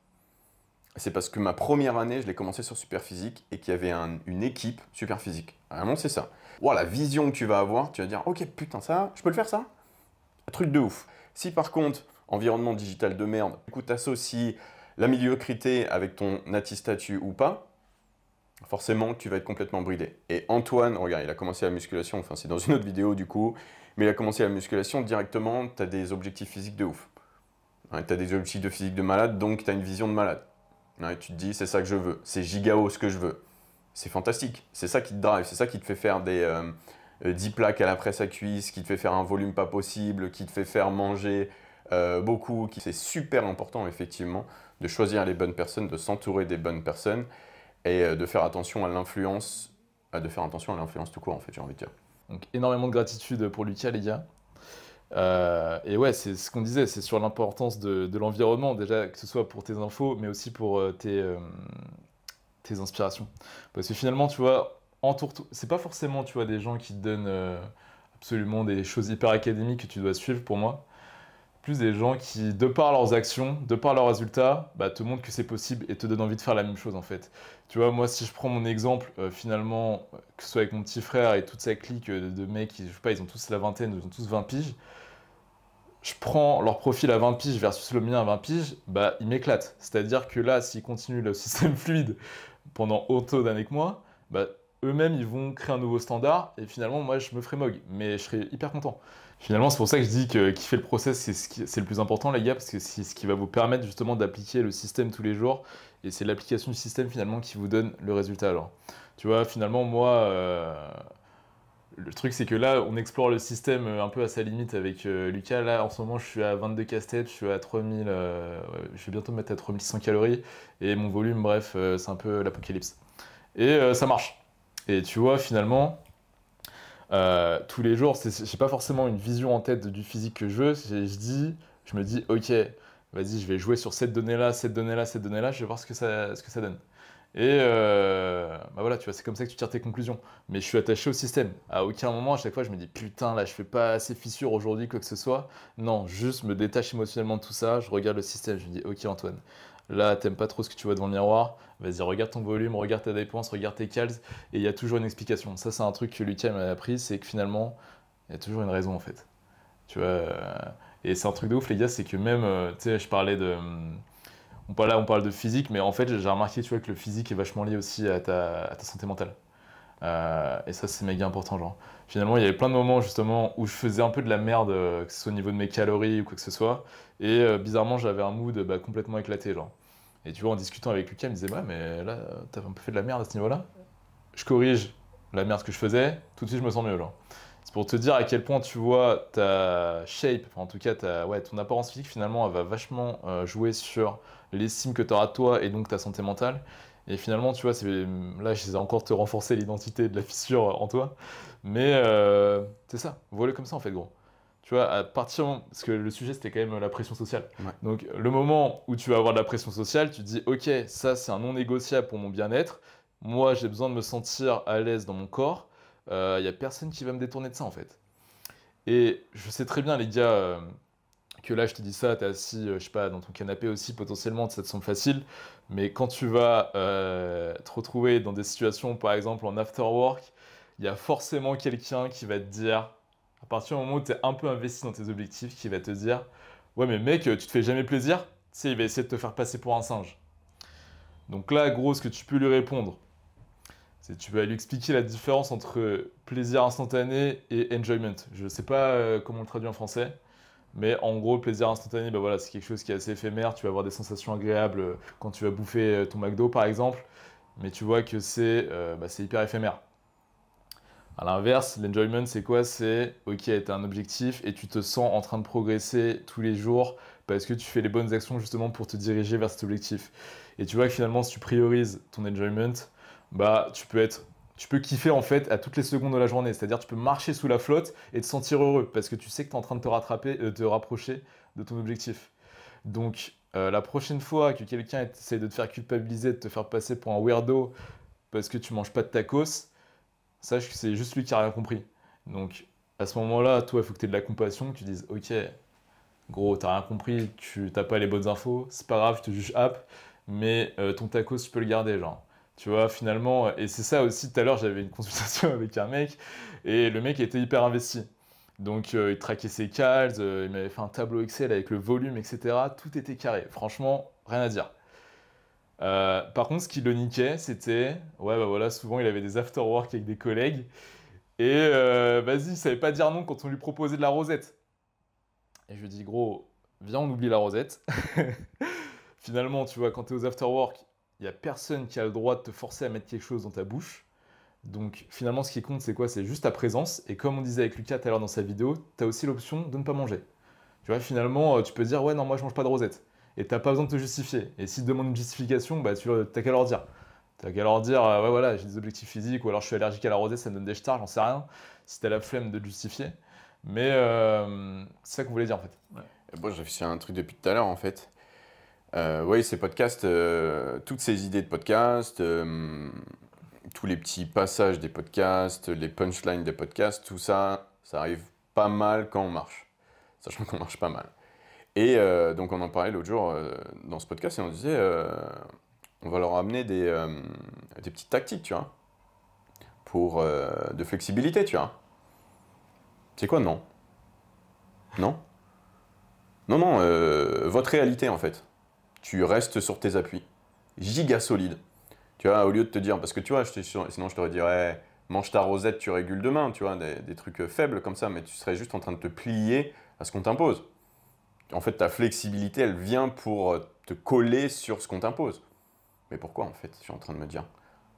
S1: c'est parce que ma première année, je l'ai commencé sur super physique et qu'il y avait une équipe Superphysique. Vraiment, c'est ça. Voilà, la vision que tu vas avoir, tu vas dire, ok, putain, ça, je peux le faire, ça Truc de ouf. Si par contre, environnement digital de merde, écoute, coup, la médiocrité avec ton nati statut ou pas, forcément, tu vas être complètement bridé. Et Antoine, regarde, il a commencé la musculation, enfin c'est dans une autre vidéo du coup, mais il a commencé la musculation directement, tu as des objectifs physiques de ouf. Hein, tu as des objectifs de physique de malade, donc tu as une vision de malade. Hein, tu te dis, c'est ça que je veux, c'est gigao ce que je veux. C'est fantastique, c'est ça qui te drive, c'est ça qui te fait faire des 10 euh, euh, plaques à la presse à cuisse, qui te fait faire un volume pas possible, qui te fait faire manger euh, beaucoup, qui c'est super important effectivement de choisir les bonnes personnes, de s'entourer des bonnes personnes et euh, de faire attention à l'influence,
S2: de faire attention à l'influence tout court en fait, j'ai envie de dire. Donc énormément de gratitude pour Lucas les gars. Euh, et ouais, c'est ce qu'on disait, c'est sur l'importance de, l'environnement déjà, que ce soit pour tes infos, mais aussi pour euh, tes, tes inspirations. Parce que finalement, tu vois, entoure c'est pas forcément tu vois des gens qui te donnent absolument des choses hyper académiques que tu dois suivre pour moi plus des gens qui, de par leurs actions, de par leurs résultats, bah, te montrent que c'est possible et te donnent envie de faire la même chose en fait. Tu vois, moi, si je prends mon exemple, euh, finalement, que ce soit avec mon petit frère et toute sa clique euh, de, mecs, je sais pas, ils ont tous la vingtaine, ils ont tous 20 piges, je prends leur profil à 20 piges versus le mien à 20 piges, bah, ils m'éclatent. C'est-à-dire que là, s'ils continuent le système fluide pendant autant d'années que moi, bah, eux-mêmes, ils vont créer un nouveau standard et finalement, moi, je me ferai mog, mais je serai hyper content. Finalement, c'est pour ça que je dis que kiffer le process, c'est le plus important, les gars, parce que c'est ce qui va vous permettre justement d'appliquer le système tous les jours. Et c'est l'application du système finalement qui vous donne le résultat. Alors, tu vois, finalement, moi, euh, le truc, c'est que là, on explore le système euh, un peu à sa limite avec euh, Lucas. Là, en ce moment, je suis à 22 casse-tête, je suis à 3000, je vais bientôt mettre à 3100 calories. Et mon volume, bref, c'est un peu l'apocalypse. Et ça marche. Et tu vois, finalement, euh, tous les jours, je n'ai pas forcément une vision en tête du physique que je veux. Je dis, je me dis, ok, vas-y, je vais jouer sur cette donnée-là, cette donnée-là, cette donnée-là, je vais voir ce que ça, ce que ça donne. Et euh, bah voilà, tu vois, c'est comme ça que tu tires tes conclusions. Mais je suis attaché au système. À aucun moment, à chaque fois, je me dis putain, là, je fais pas assez fissure aujourd'hui, quoi que ce soit. Non, juste me détache émotionnellement de tout ça. Je regarde le système. Je me dis, ok, Antoine, là, t'aimes pas trop ce que tu vois devant le miroir. Vas-y, regarde ton volume, regarde ta dépense, regarde tes cales, et il y a toujours une explication. Ça, c'est un truc que Lucas m'a appris, c'est que finalement, il y a toujours une raison en fait. Tu vois, euh, et c'est un truc de ouf, les gars, c'est que même, euh, tu sais, je parlais de. On parle, là, on parle de physique, mais en fait, j'ai remarqué tu vois, que le physique est vachement lié aussi à ta, santé mentale. Euh, et ça, c'est méga important, genre. Finalement, il y avait plein de moments, justement, où je faisais un peu de la merde, que ce soit au niveau de mes calories ou quoi que ce soit. Et bizarrement, j'avais un mood bah, complètement éclaté, genre. Et tu vois, en discutant avec Lucas, il me disait Ouais, mais là, t'as un peu fait de la merde à ce niveau-là. Je corrige la merde que je faisais, tout de suite, je me sens mieux. C'est pour te dire à quel point, tu vois, ta shape, en tout cas, ta, ouais, ton apparence physique, finalement, elle va vachement euh, jouer sur l'estime que t'auras à toi et donc ta santé mentale. Et finalement, tu vois, c'est, là, vais encore te renforcer l'identité de la fissure en toi. Mais euh, c'est ça, voilà comme ça, en fait, gros tu vois, à partir, parce que le sujet c'était quand même euh, la pression sociale. Donc le moment où tu vas avoir de la pression sociale, tu te dis, ok, ça c'est un non négociable pour mon bien-être, moi j'ai besoin de me sentir à l'aise dans mon corps, il euh, y n'y a personne qui va me détourner de ça en fait. Et je sais très bien les gars, euh, que là je te dis ça, es assis, euh, je sais pas, dans ton canapé aussi potentiellement, ça te semble facile, mais quand tu vas te retrouver dans des situations, par exemple en after work, il y a forcément quelqu'un qui va te dire à partir du moment où tu es un peu investi dans tes objectifs, qui va te dire Ouais, mais mec, tu te fais jamais plaisir, tu sais, il va essayer de te faire passer pour un singe. Donc là, gros, ce que tu peux lui répondre, c'est tu vas lui expliquer la différence entre plaisir instantané et enjoyment. Je ne sais pas euh, comment on le traduit en français, mais en gros, plaisir instantané, bah voilà, c'est quelque chose qui est assez éphémère. Tu vas avoir des sensations agréables euh, quand tu vas bouffer euh, ton McDo, par exemple, mais tu vois que c'est bah, hyper éphémère. À l'inverse, l'enjoyment, c'est quoi C'est, ok, tu as un objectif et tu te sens en train de progresser tous les jours parce que tu fais les bonnes actions justement pour te diriger vers cet objectif. Et tu vois que finalement, si tu priorises ton enjoyment, bah, tu peux être tu peux kiffer en fait à toutes les secondes de la journée. C'est-à-dire tu peux marcher sous la flotte et te sentir heureux parce que tu sais que tu es en train de te rattraper, de euh, te rapprocher de ton objectif. Donc euh, la prochaine fois que quelqu'un essaie de te faire culpabiliser, de te faire passer pour un weirdo parce que tu manges pas de tacos, sache que c'est juste lui qui a rien compris. Donc à ce moment-là, toi, il faut que tu aies de la compassion, que tu dises Ok, gros, t'as rien compris, tu t'as pas les bonnes infos, c'est pas grave, je te juge app, mais euh, ton tacos, tu peux le garder, genre. Tu vois, finalement, euh, et c'est ça aussi, tout à l'heure, j'avais une consultation avec un mec, et le mec était hyper investi. Donc, euh, il traquait ses calls, il m'avait fait un tableau Excel avec le volume, etc. Tout était carré. Franchement, rien à dire. Euh, par contre, ce qui le niquait, c'était, ouais, bah voilà, souvent il avait des after-work avec des collègues. Et euh, vas-y, il savait pas dire non quand on lui proposait de la rosette. Et je lui dis, gros, viens, on oublie la rosette. Finalement, tu vois, quand tu es aux after-work, il n'y a personne qui a le droit de te forcer à mettre quelque chose dans ta bouche. Donc finalement, ce qui compte, c'est quoi C'est juste ta présence. Et comme on disait avec Lucas tout à l'heure dans sa vidéo, tu as aussi l'option de ne pas manger. Tu vois, finalement, euh, tu peux dire, ouais, non, moi je mange pas de rosette et t'as pas besoin de te justifier. Et si te demandent une justification, bah, tu n'as qu'à leur dire. Tu n'as qu'à leur dire, euh, ouais, voilà, j'ai des objectifs physiques, ou alors je suis allergique à la rosée, ça me donne des stars, j'en sais rien, si as la flemme de te justifier. Mais euh, c'est ça qu'on voulait dire en fait. Ouais.
S1: bon, j'ai un truc depuis tout à l'heure en fait. Euh, oui, ces podcasts, toutes ces idées de podcasts, tous les petits passages des podcasts, les punchlines des podcasts, tout ça, ça arrive pas mal quand on marche. Sachant qu'on marche pas mal. Et euh, donc on en parlait l'autre jour euh, dans ce podcast et on disait, euh, on va leur amener des, petites tactiques, tu vois, pour de flexibilité, tu vois. C'est quoi non Non Non, non, votre réalité en fait. Tu restes sur tes appuis, giga solide. Tu vois, au lieu de te dire, parce que tu vois, sinon je te dirais, mange ta rosette, tu régules demain, tu vois, des trucs faibles comme ça, mais tu serais juste en train de te plier à ce qu'on t'impose. En fait, ta flexibilité, elle vient pour euh, te coller sur ce qu'on t'impose. Mais pourquoi, en fait, je suis en train de me dire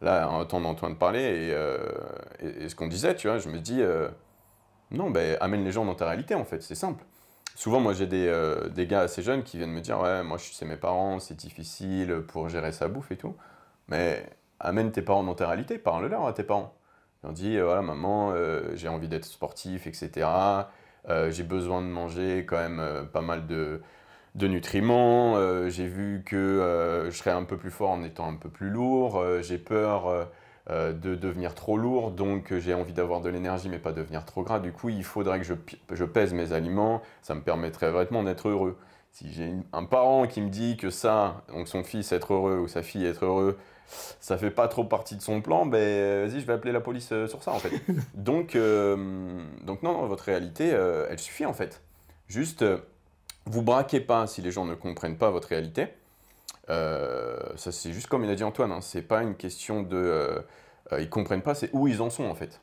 S1: Là, en entendant Antoine parler euh, et, ce qu'on disait, tu vois, je me dis euh, non, ben, amène les gens dans ta réalité, en fait, c'est simple. Souvent, moi, j'ai des, gars assez jeunes qui viennent me dire Ouais, moi, je sais mes parents, c'est difficile pour gérer sa bouffe et tout. Mais amène tes parents dans ta réalité, parle-leur à tes parents. Ils ont dit Voilà, maman, j'ai envie d'être sportif, etc. Euh, j'ai besoin de manger quand même euh, pas mal de, nutriments, euh, j'ai vu que je serais un peu plus fort en étant un peu plus lourd, j'ai peur de devenir trop lourd, donc j'ai envie d'avoir de l'énergie mais pas devenir trop gras, du coup il faudrait que je, je pèse mes aliments, ça me permettrait vraiment d'être heureux. Si j'ai un parent qui me dit que ça, donc son fils être heureux ou sa fille être heureux, ça fait pas trop partie de son plan, ben vas-y, je vais appeler la police euh, sur ça en fait. donc, euh, donc non, votre réalité, euh, elle suffit en fait. Juste, vous braquez pas si les gens ne comprennent pas votre réalité. ça c'est juste comme il a dit Antoine, Ce hein, c'est pas une question de ils comprennent pas, c'est où ils en sont en fait.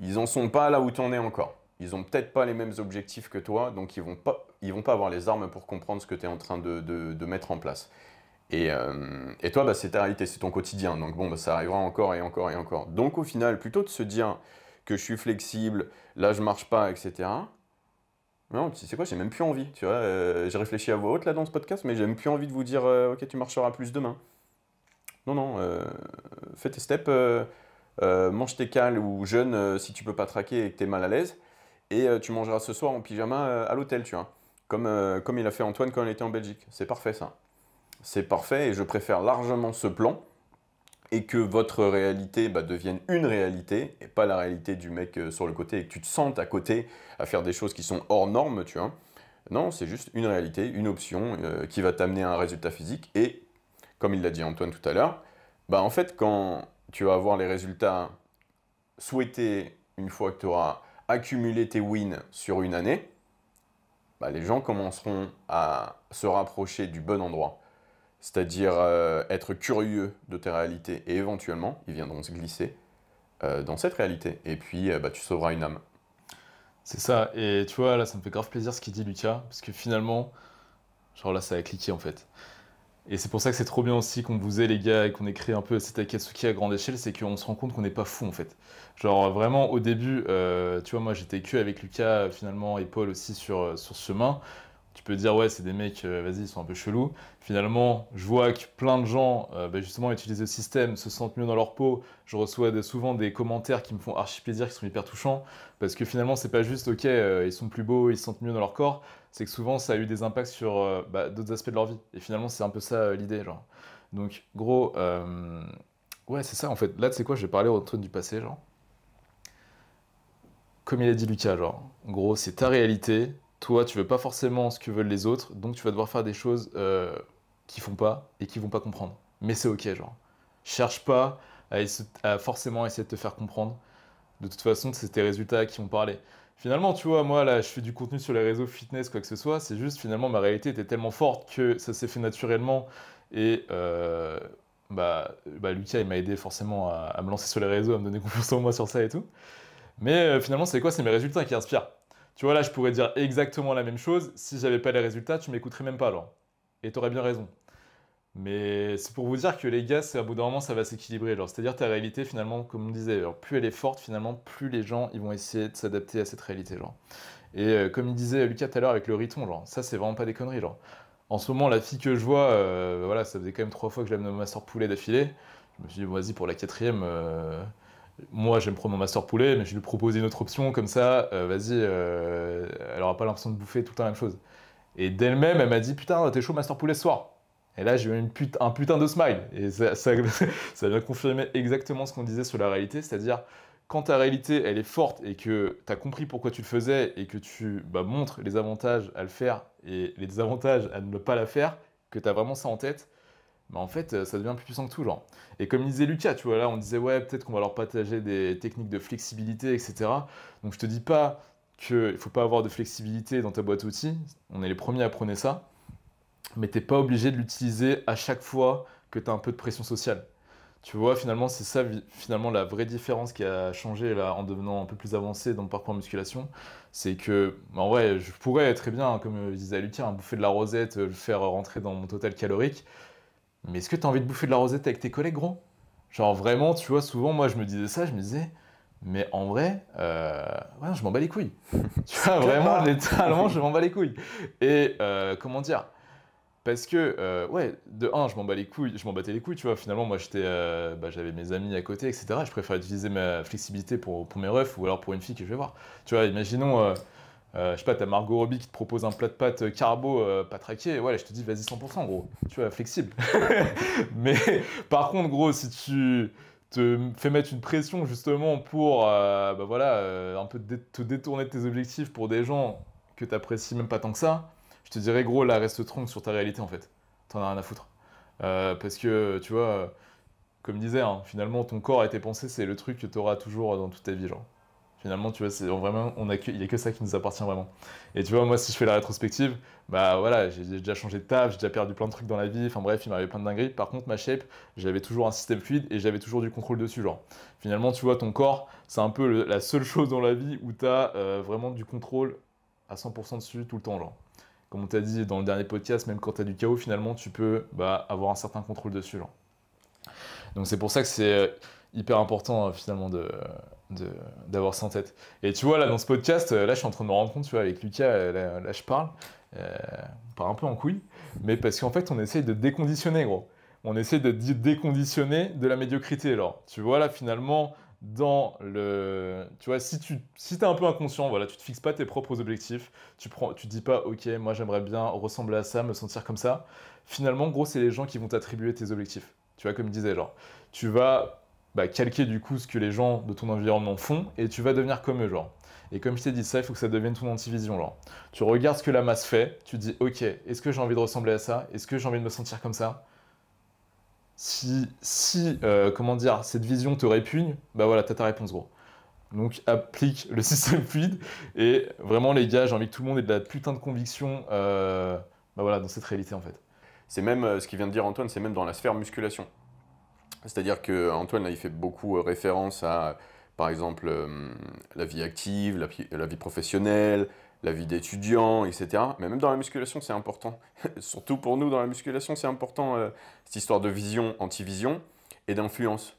S1: Ils en sont pas là où tu en es encore. Ils ont peut-être pas les mêmes objectifs que toi, donc ils vont pas ils vont pas avoir les armes pour comprendre ce que tu es en train de, de, mettre en place. Et, euh, et toi, bah, c'est ta réalité, c'est ton quotidien. Donc bon, bah, ça arrivera encore et encore et encore. Donc au final, plutôt de se dire que je suis flexible, là je marche pas, etc. Non, tu sais quoi, j'ai même plus envie. Tu vois, euh, j'ai réfléchi à voix haute là dans ce podcast, mais j'ai même plus envie de vous dire, euh, ok, tu marcheras plus demain. Non, non, fais tes steps, mange tes cales ou jeûne si tu peux pas traquer et que tu es mal à l'aise et tu mangeras ce soir en pyjama à l'hôtel, tu vois. Euh, comme, il a fait Antoine quand il était en Belgique. C'est parfait ça. C'est parfait et je préfère largement ce plan et que votre réalité bah, devienne une réalité et pas la réalité du mec euh, sur le côté et que tu te sentes à côté à faire des choses qui sont hors normes, tu vois. Non, c'est juste une réalité, une option euh, qui va t'amener à un résultat physique et, comme il l'a dit Antoine tout à l'heure, bah en fait quand tu vas avoir les résultats souhaités une fois que tu auras accumulé tes wins sur une année, bah, les gens commenceront à se rapprocher du bon endroit, c'est-à-dire euh, être curieux de tes réalités, et éventuellement, ils viendront se glisser
S2: euh, dans cette réalité, et puis euh, bah, tu sauveras une âme. C'est ça, et tu vois, là, ça me fait grave plaisir ce qu'il dit Lucas, parce que finalement, genre là, ça a cliqué en fait. Et c'est pour ça que c'est trop bien aussi qu'on vous ait les gars et qu'on ait créé un peu cet Akatsuki à grande échelle, c'est qu'on se rend compte qu'on n'est pas fou en fait. Genre vraiment au début, euh, tu vois, moi j'étais que avec Lucas finalement et Paul aussi sur, euh, sur ce chemin tu peux dire ouais c'est des mecs, euh, vas-y ils sont un peu chelous. Finalement, je vois que plein de gens euh, bah, justement utilisent le système, se sentent mieux dans leur peau. Je reçois souvent des commentaires qui me font archi plaisir, qui sont hyper touchants, parce que finalement c'est pas juste ok euh, ils sont plus beaux, ils se sentent mieux dans leur corps, c'est que souvent ça a eu des impacts sur bah, d'autres aspects de leur vie. Et finalement c'est un peu ça l'idée genre. Donc gros, ouais c'est ça en fait. Là tu sais quoi, je vais parler au truc du passé genre. Comme il a dit Lucas genre, gros c'est ta réalité, toi, tu veux pas forcément ce que veulent les autres, donc tu vas devoir faire des choses euh, qui font pas et qui vont pas comprendre. Mais c'est ok, genre. Cherche pas à, forcément essayer de te faire comprendre. De toute façon, c'est tes résultats qui vont parler. Finalement, tu vois, moi, là, je fais du contenu sur les réseaux fitness, quoi que ce soit. C'est juste, finalement, ma réalité était tellement forte que ça s'est fait naturellement. Et euh, bah, bah, Lucas, il m'a aidé forcément à, me lancer sur les réseaux, à me donner confiance en moi sur ça et tout. Mais euh, finalement, c'est quoi C'est mes résultats qui inspirent. Tu vois, là, je pourrais dire exactement la même chose. Si j'avais pas les résultats, tu m'écouterais même pas alors. Et tu aurais bien raison. Mais c'est pour vous dire que les gars, à bout d'un moment, ça va s'équilibrer. C'est-à-dire ta réalité, finalement, comme on disait, plus elle est forte, finalement, plus les gens ils vont essayer de s'adapter à cette réalité. Genre. Et euh, comme il disait Lucas tout à l'heure avec le riton, genre, ça, c'est vraiment pas des conneries. Genre. En ce moment, la fille que je vois, euh, voilà, ça faisait quand même trois fois que je ma soeur poulet d'affilée. Je me suis dit, vas-y, pour la quatrième, euh, moi, j'aime prendre mon master poulet, mais je lui proposé une autre option, comme ça, euh, vas-y, euh, elle aura pas l'impression de bouffer tout le temps la même chose. Et d'elle-même, elle m'a dit, putain, t'es chaud master poulet ce soir. Et là, j'ai eu un putain de smile. Et ça, ça, vient confirmer exactement ce qu'on disait sur la réalité, c'est-à-dire, quand ta réalité, elle est forte et que tu as compris pourquoi tu le faisais et que tu bah, montres les avantages à le faire et les désavantages à ne pas la faire, que tu as vraiment ça en tête, bah, en fait, euh, ça devient plus puissant que tout, genre. Et comme disait Lucas, tu vois, là, on disait, ouais, peut-être qu'on va leur partager des techniques de flexibilité, etc. Donc, je te dis pas qu'il ne faut pas avoir de flexibilité dans ta boîte à outils. On est les premiers à prôner ça. Mais t'es pas obligé de l'utiliser à chaque fois que tu as un peu de pression sociale. Tu vois, finalement, c'est ça, finalement, la vraie différence qui a changé là, en devenant un peu plus avancé dans le parcours en musculation. C'est que, bah, en vrai, je pourrais très bien, hein, comme euh, disait Lucas, hein, bouffer de la rosette, euh, le faire rentrer dans mon total calorique mais est-ce que t'as envie de bouffer de la rosette avec tes collègues, gros Genre vraiment, tu vois, souvent, moi, je me disais ça, je me disais, mais en vrai, euh, je m'en bats les couilles. tu vois, vraiment, littéralement, je m'en bats les couilles. Et euh, comment dire parce que, euh, ouais, de un, je m'en bats les couilles, je m'en battais les couilles, tu vois. Finalement, moi, j'étais, bah, j'avais mes amis à côté, etc. Je préfère utiliser ma flexibilité pour, pour mes refs ou alors pour une fille que je vais voir. Tu vois, imaginons, euh, je sais pas, t'as Margot Robbie qui te propose un plat de pâtes euh, carbo euh, pas traqué, ouais, là, je te dis vas-y 100% gros, tu vois, flexible. Mais par contre, gros, si tu te fais mettre une pression justement pour ben voilà, un peu te détourner de tes objectifs pour des gens que t'apprécies même pas tant que ça, je te dirais gros, là, reste tronc sur ta réalité en fait. T'en as rien à foutre. parce que, tu vois, comme disait, hein, finalement, ton corps et tes pensées, c'est le truc que t'auras toujours dans toute ta vie, genre. Finalement, tu vois, c'est vraiment, on il n'y a que ça qui nous appartient vraiment. Et tu vois, moi, si je fais la rétrospective, bah voilà, j'ai déjà changé de taf, j'ai déjà perdu plein de trucs dans la vie, enfin bref, il m'arrivait plein de dingueries. Par contre, ma shape, j'avais toujours un système fluide et j'avais toujours du contrôle dessus. Genre, finalement, tu vois, ton corps, c'est un peu la seule chose dans la vie où tu as euh, vraiment du contrôle à 100% dessus tout le temps, genre comme on t'a dit dans le dernier podcast, même quand tu as du chaos, finalement, tu peux bah, avoir un certain contrôle dessus. Donc c'est pour ça que c'est euh, hyper important euh, finalement de d'avoir ça en tête. Et tu vois, là, dans ce podcast, euh, là, je suis en train de me rendre compte, tu vois, avec Lucas, euh, là, je parle, on part un peu en couille, mais parce qu'en fait, on essaye de déconditionner, gros. On essaye de déconditionner de la médiocrité, alors. Tu vois, là, finalement, dans le... Tu vois, si tu si es un peu inconscient, voilà, tu te fixes pas tes propres objectifs, tu prends, tu dis pas, ok, moi, j'aimerais bien ressembler à ça, me sentir comme ça. Finalement, gros, c'est les gens qui vont t'attribuer tes objectifs. Tu vois, comme je disais, genre, tu vas bah, calquer du coup ce que les gens de ton environnement font et tu vas devenir comme eux, genre. Et comme je t'ai dit ça, il faut que ça devienne ton antivision, genre. Tu regardes ce que la masse fait, tu dis ok, est-ce que j'ai envie de ressembler à ça Est-ce que j'ai envie de me sentir comme ça Si, euh, comment dire, cette vision te répugne, bah voilà, t'as ta réponse, gros. Donc applique le système fluide et vraiment les gars, j'ai envie que tout le monde ait de la putain de conviction, euh, bah, voilà, dans cette réalité en fait. C'est même euh, ce qu'il vient de dire
S1: Antoine, c'est même dans la sphère musculation. C'est-à-dire que Antoine, là, il fait beaucoup euh, référence à, par exemple, euh, la vie active, la, vie professionnelle, la vie d'étudiant, etc. Mais même dans la musculation, c'est important. Surtout pour nous, dans la musculation, c'est important euh, cette histoire de vision, anti-vision et d'influence.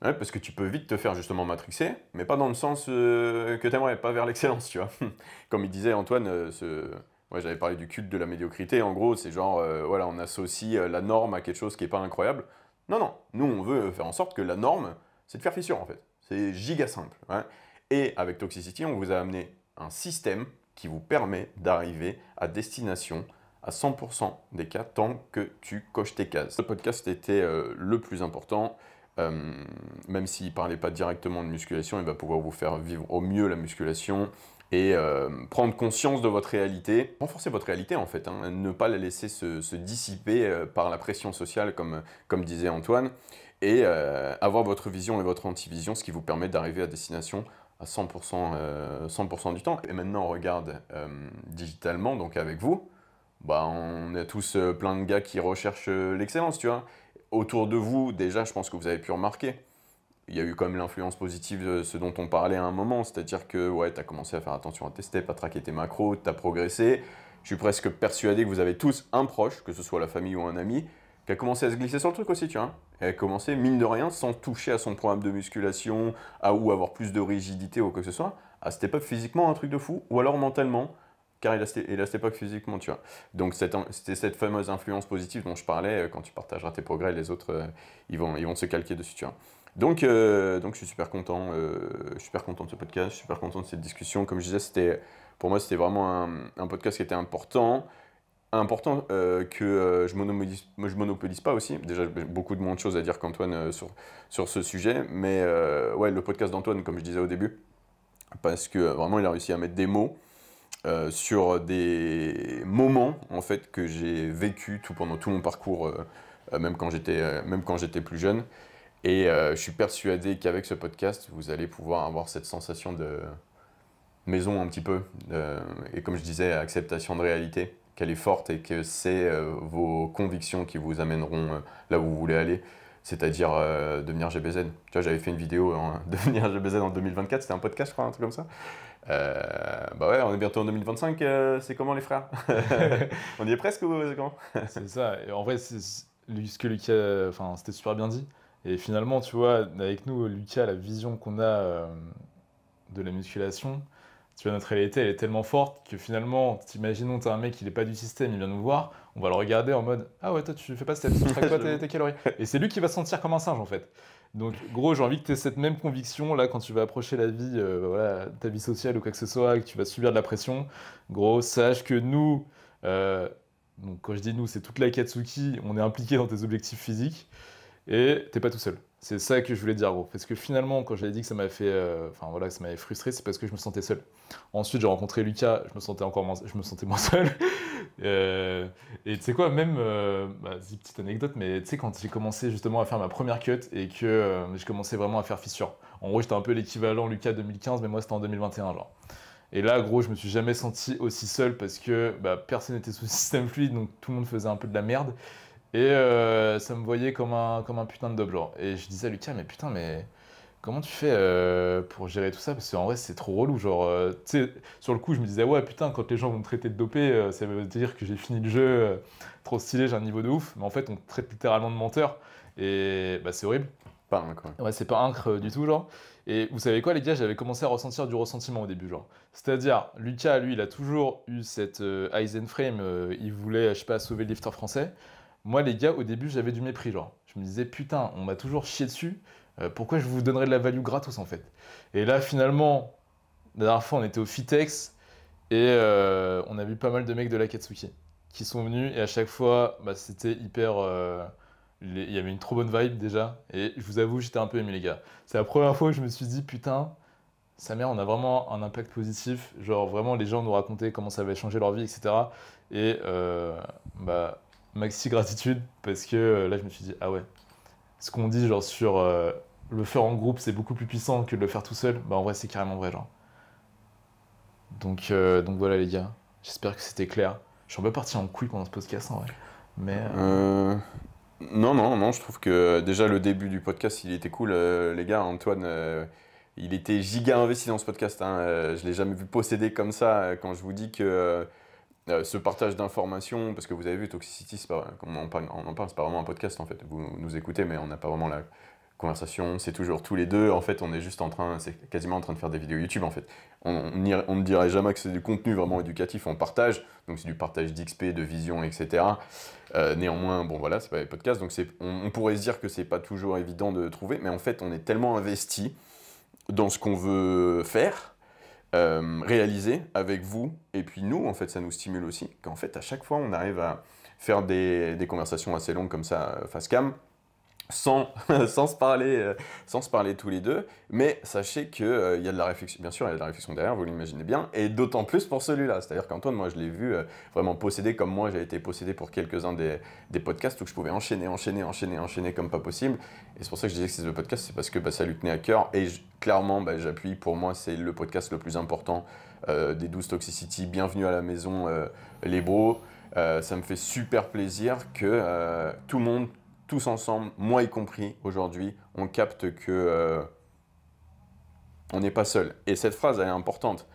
S1: parce que tu peux vite te faire justement matrixer, mais pas dans le sens que tu aimerais pas vers l'excellence, tu vois. Comme il disait Antoine, ce... j'avais parlé du culte de la médiocrité, en gros, c'est genre, voilà, on associe la norme à quelque chose qui n'est pas incroyable. Non, non, nous on veut faire en sorte que la norme, c'est de faire fissure en fait. C'est giga simple. Et avec Toxicity, on vous a amené un système qui vous permet d'arriver à destination à 100% des cas tant que tu coches tes cases. Ce podcast était euh, le plus important. Euh, même s'il ne parlait pas directement de musculation, il va pouvoir vous faire vivre au mieux la musculation, et euh, prendre conscience de votre réalité, renforcer votre réalité en fait, hein, ne pas la laisser se, dissiper euh, par la pression sociale comme, comme disait Antoine, et euh, avoir votre vision et votre antivision, ce qui vous permet d'arriver à destination à 100%, 100 du temps. Et maintenant on regarde digitalement, donc avec vous, bah, on a tous plein de gars qui recherchent l'excellence, tu vois. Autour de vous, déjà, je pense que vous avez pu remarquer, il y a eu quand même l'influence positive de ce dont on parlait à un moment, c'est-à-dire que ouais, tu as commencé à faire attention à tester, pas traquer tes macros, tu as progressé. Je suis presque persuadé que vous avez tous un proche, que ce soit la famille ou un ami, qui a commencé à se glisser sur le truc aussi, tu vois. Et a commencé, mine de rien, sans toucher à son programme de musculation, à ou avoir plus de rigidité ou quoi que ce soit, à step up physiquement un truc de fou, ou alors mentalement, car il a, cette époque physiquement, tu vois. Donc c'était cette fameuse influence positive dont je parlais, euh, quand tu partageras tes progrès, les autres, euh, ils, vont, ils vont se calquer dessus, tu vois. Donc, euh, donc je suis super content, euh, super content de ce podcast, super content de cette discussion. Comme je disais, c'était pour moi c'était vraiment un, podcast qui était important, important euh, que je ne je monopolise pas aussi. Déjà beaucoup de moins de choses à dire qu'Antoine sur sur ce sujet, mais ouais le podcast d'Antoine comme je disais au début, parce que vraiment il a réussi à mettre des mots. sur des moments en fait que j'ai vécu tout pendant tout mon parcours même quand j'étais même quand j'étais plus jeune et euh, je suis persuadé qu'avec ce podcast, vous allez pouvoir avoir cette sensation de maison un petit peu. et comme je disais, acceptation de réalité, qu'elle est forte et que c'est euh, vos convictions qui vous amèneront euh, là où vous voulez aller, c'est-à-dire devenir GBZ. Tu vois, j'avais fait une vidéo en devenir GBZ en 2024, c'était un podcast, je crois, un truc comme ça. bah ouais, on est bientôt en 2025, c'est comment les frères
S2: On y est presque ou c'est comment C'est ça, et en vrai, ce que enfin, c'était super bien dit et finalement, tu vois, avec nous, Lucas, la vision qu'on a euh, de la musculation, tu vois, notre réalité, elle est tellement forte que finalement, tu as un mec, il n'est pas du système, il vient nous voir, on va le regarder en mode Ah ouais, toi, tu fais pas cette, tu quoi tes, calories Et c'est lui qui va se sentir comme un singe, en fait. Donc, gros, j'ai envie que tu aies cette même conviction là quand tu vas approcher la vie, euh, voilà, ta vie sociale ou quoi que ce soit, que tu vas subir de la pression. Gros, sache que nous, euh, donc quand je dis nous, c'est toute la Katsuki, on est impliqué dans tes objectifs physiques. Et t'es pas tout seul. C'est ça que je voulais dire, gros. Parce que finalement, quand j'avais dit que ça m'avait fait, euh, enfin voilà, ça m'avait frustré, c'est parce que je me sentais seul. Ensuite, j'ai rencontré Lucas, je me sentais encore moins, je me sentais moins seul. Euh, et tu sais quoi, même, euh, bah, petite anecdote, mais tu sais, quand j'ai commencé justement à faire ma première cut et que je commençais vraiment à faire fissure. En gros, j'étais un peu l'équivalent Lucas 2015, mais moi, c'était en 2021, genre. Et là, gros, je me suis jamais senti aussi seul parce que bah, personne n'était sous le système fluide, donc tout le monde faisait un peu de la merde. Et euh, ça me voyait comme un, comme un putain de genre. Et je disais à Lucas, mais putain, mais comment tu fais euh, pour gérer tout ça Parce qu'en vrai, c'est trop relou. Genre, euh, tu sais, sur le coup, je me disais, ouais, putain, quand les gens vont me traiter de dopé, ça veut dire que j'ai fini le jeu, trop stylé, j'ai un niveau de ouf. Mais en fait, on traite littéralement de menteur. Et bah, c'est horrible. Pas incre. Ouais, c'est pas incre du tout, genre. Et vous savez quoi, les gars, j'avais commencé à ressentir du ressentiment au début, genre. C'est-à-dire, Lucas, lui, il a toujours eu cette Eisenframe, il voulait, je sais pas, sauver le lifter français. Moi, les gars, au début, j'avais du mépris, genre. Je me disais, putain, on m'a toujours chié dessus. Euh, pourquoi je vous donnerais de la value gratos, en fait Et là, finalement, la dernière fois, on était au Fitex et euh, on a vu pas mal de mecs de la Katsuki qui sont venus et à chaque fois, bah, c'était hyper. Euh, il y avait une trop bonne vibe déjà. Et je vous avoue, j'étais un peu aimé, les gars. C'est la première fois que je me suis dit, putain, sa mère, on a vraiment un impact positif. Genre, vraiment, les gens nous racontaient comment ça avait changé leur vie, etc. Et bah, maxi gratitude parce que euh, là, je me suis dit, ah ouais, ce qu'on dit genre sur euh, le faire en groupe, c'est beaucoup plus puissant que de le faire tout seul. Bah en vrai, c'est carrément vrai, genre. Donc, euh, donc voilà, les gars, j'espère que c'était clair. Je suis un peu parti en couille pendant ce podcast, en vrai. Mais.
S1: Non, non, non, je trouve que déjà le début du podcast, il était cool, les gars. Antoine, il était giga investi dans ce podcast. Hein, je l'ai jamais vu posséder comme ça. quand je vous dis que euh, ce partage d'informations, parce que vous avez vu, Toxicity, on, parle, en c'est pas vraiment un podcast en fait. Vous nous écoutez, mais on n'a pas vraiment la conversation, c'est toujours tous les deux. En fait, on est juste en train, c'est quasiment en train de faire des vidéos YouTube en fait. On, ne dirait jamais que c'est du contenu vraiment éducatif, on partage, donc c'est du partage d'XP, de vision, etc. Euh, néanmoins, bon voilà, c'est pas des podcasts, donc on, on pourrait se dire que c'est pas toujours évident de trouver, mais en fait, on est tellement investi dans ce qu'on veut faire euh, réaliser avec vous. Et puis nous, en fait, ça nous stimule aussi. Qu'en fait, à chaque fois, on arrive à faire des, des conversations assez longues comme ça, euh, face cam, sans, sans, se parler, euh, sans parler tous les deux, mais sachez qu'il euh, il y a de la réflexion, bien sûr, il y a de la réflexion derrière, vous l'imaginez bien, et d'autant plus pour celui-là. C'est-à-dire qu'Antoine, moi, je l'ai vu euh, vraiment possédé, comme moi, j'ai été possédé pour quelques-uns des, des, podcasts où je pouvais enchaîner, enchaîner, enchaîner, enchaîner comme pas possible. Et c'est pour ça que je disais que c'est le podcast, c'est parce que bah, ça lui tenait à cœur, et clairement, bah, j'appuie, pour moi, c'est le podcast le plus important des 12 Toxicity. Bienvenue à la maison, les bros. ça me fait super plaisir que tout le monde tous ensemble, moi y compris, aujourd'hui, on capte que euh, on n'est pas seul. Et cette phrase, elle est importante.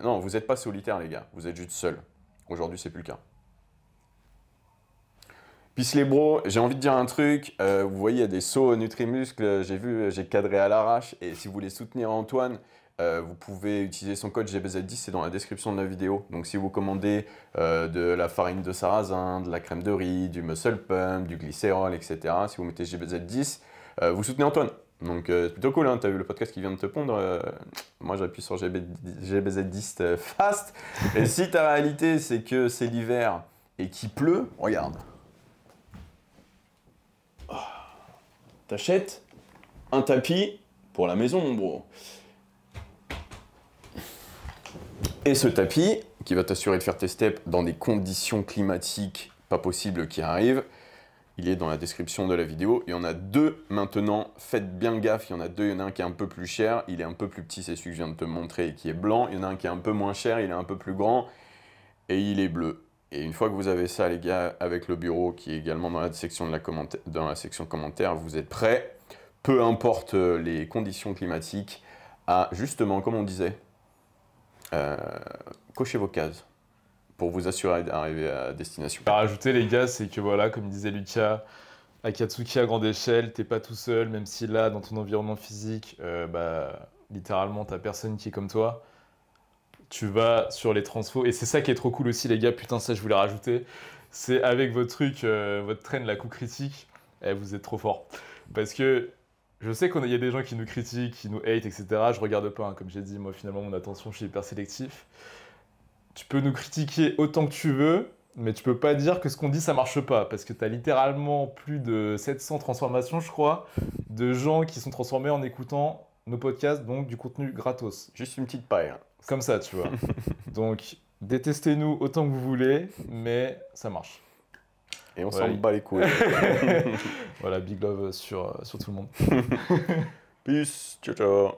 S1: Non, vous n'êtes pas solitaire, les gars. Vous êtes juste seul. Aujourd'hui, c'est plus le cas. Puis les bros, j'ai envie de dire un truc. Euh, vous voyez, il y a des sauts Nutrimuscle. J'ai vu, j'ai cadré à l'arrache. Et si vous voulez soutenir Antoine, euh, vous pouvez utiliser son code GBZ10, c'est dans la description de la vidéo. Donc si vous commandez euh, de la farine de sarrasin, de la crème de riz, du muscle pump, du glycérol, etc. Si vous mettez GBZ10, euh, vous soutenez Antoine. Donc c'est plutôt cool, hein. as vu le podcast qui vient de te pondre. moi j'appuie sur GBZ10 fast. Et si ta réalité c'est que c'est l'hiver et qu'il pleut, regarde. Ah, t'achètes un tapis pour la maison, bro. Et ce tapis, qui va t'assurer de faire tes steps dans des conditions climatiques pas possibles qui arrivent, il est dans la description de la vidéo. Il y en a deux maintenant. Faites bien gaffe, il y en a deux. Il y en a un qui est un peu plus cher, il est un peu plus petit, c'est celui que je viens de te montrer et qui est blanc. Il y en a un qui est un peu moins cher, il est un peu plus grand et il est bleu. Et une fois que vous avez ça, les gars, avec le bureau qui est également dans la section, de la dans la section commentaires, vous êtes prêts, peu importe euh, les conditions climatiques, à justement, comme on disait, euh, cochez vos cases
S2: pour vous assurer d'arriver à destination. À rajouter, les gars, c'est que voilà, comme disait Lucas, Akatsuki à grande échelle, t'es pas tout seul, même si là, dans ton environnement physique, euh, bah, littéralement, t'as personne qui est comme toi. Tu vas sur les transfos, et c'est ça qui est trop cool aussi, les gars, putain, ça je voulais rajouter. C'est avec euh, votre truc, votre votre traîne, la coup critique, eh, vous êtes trop fort. Parce que je sais qu'il y a des gens qui nous critiquent, qui nous hate, etc. Je regarde pas, hein. comme j'ai dit, moi finalement mon attention, je suis hyper sélectif. Tu peux nous critiquer autant que tu veux, mais tu peux pas dire que ce qu'on dit ça marche pas, parce que tu as littéralement plus de 700 transformations, je crois, de gens qui sont transformés en écoutant nos podcasts, donc du contenu gratos. Juste une petite paille. Hein. Comme ça, tu vois. donc, détestez-nous autant que vous voulez, mais ça marche. Et on s'en bat les couilles. voilà, big love sur, euh, sur tout le monde. Peace, ciao ciao.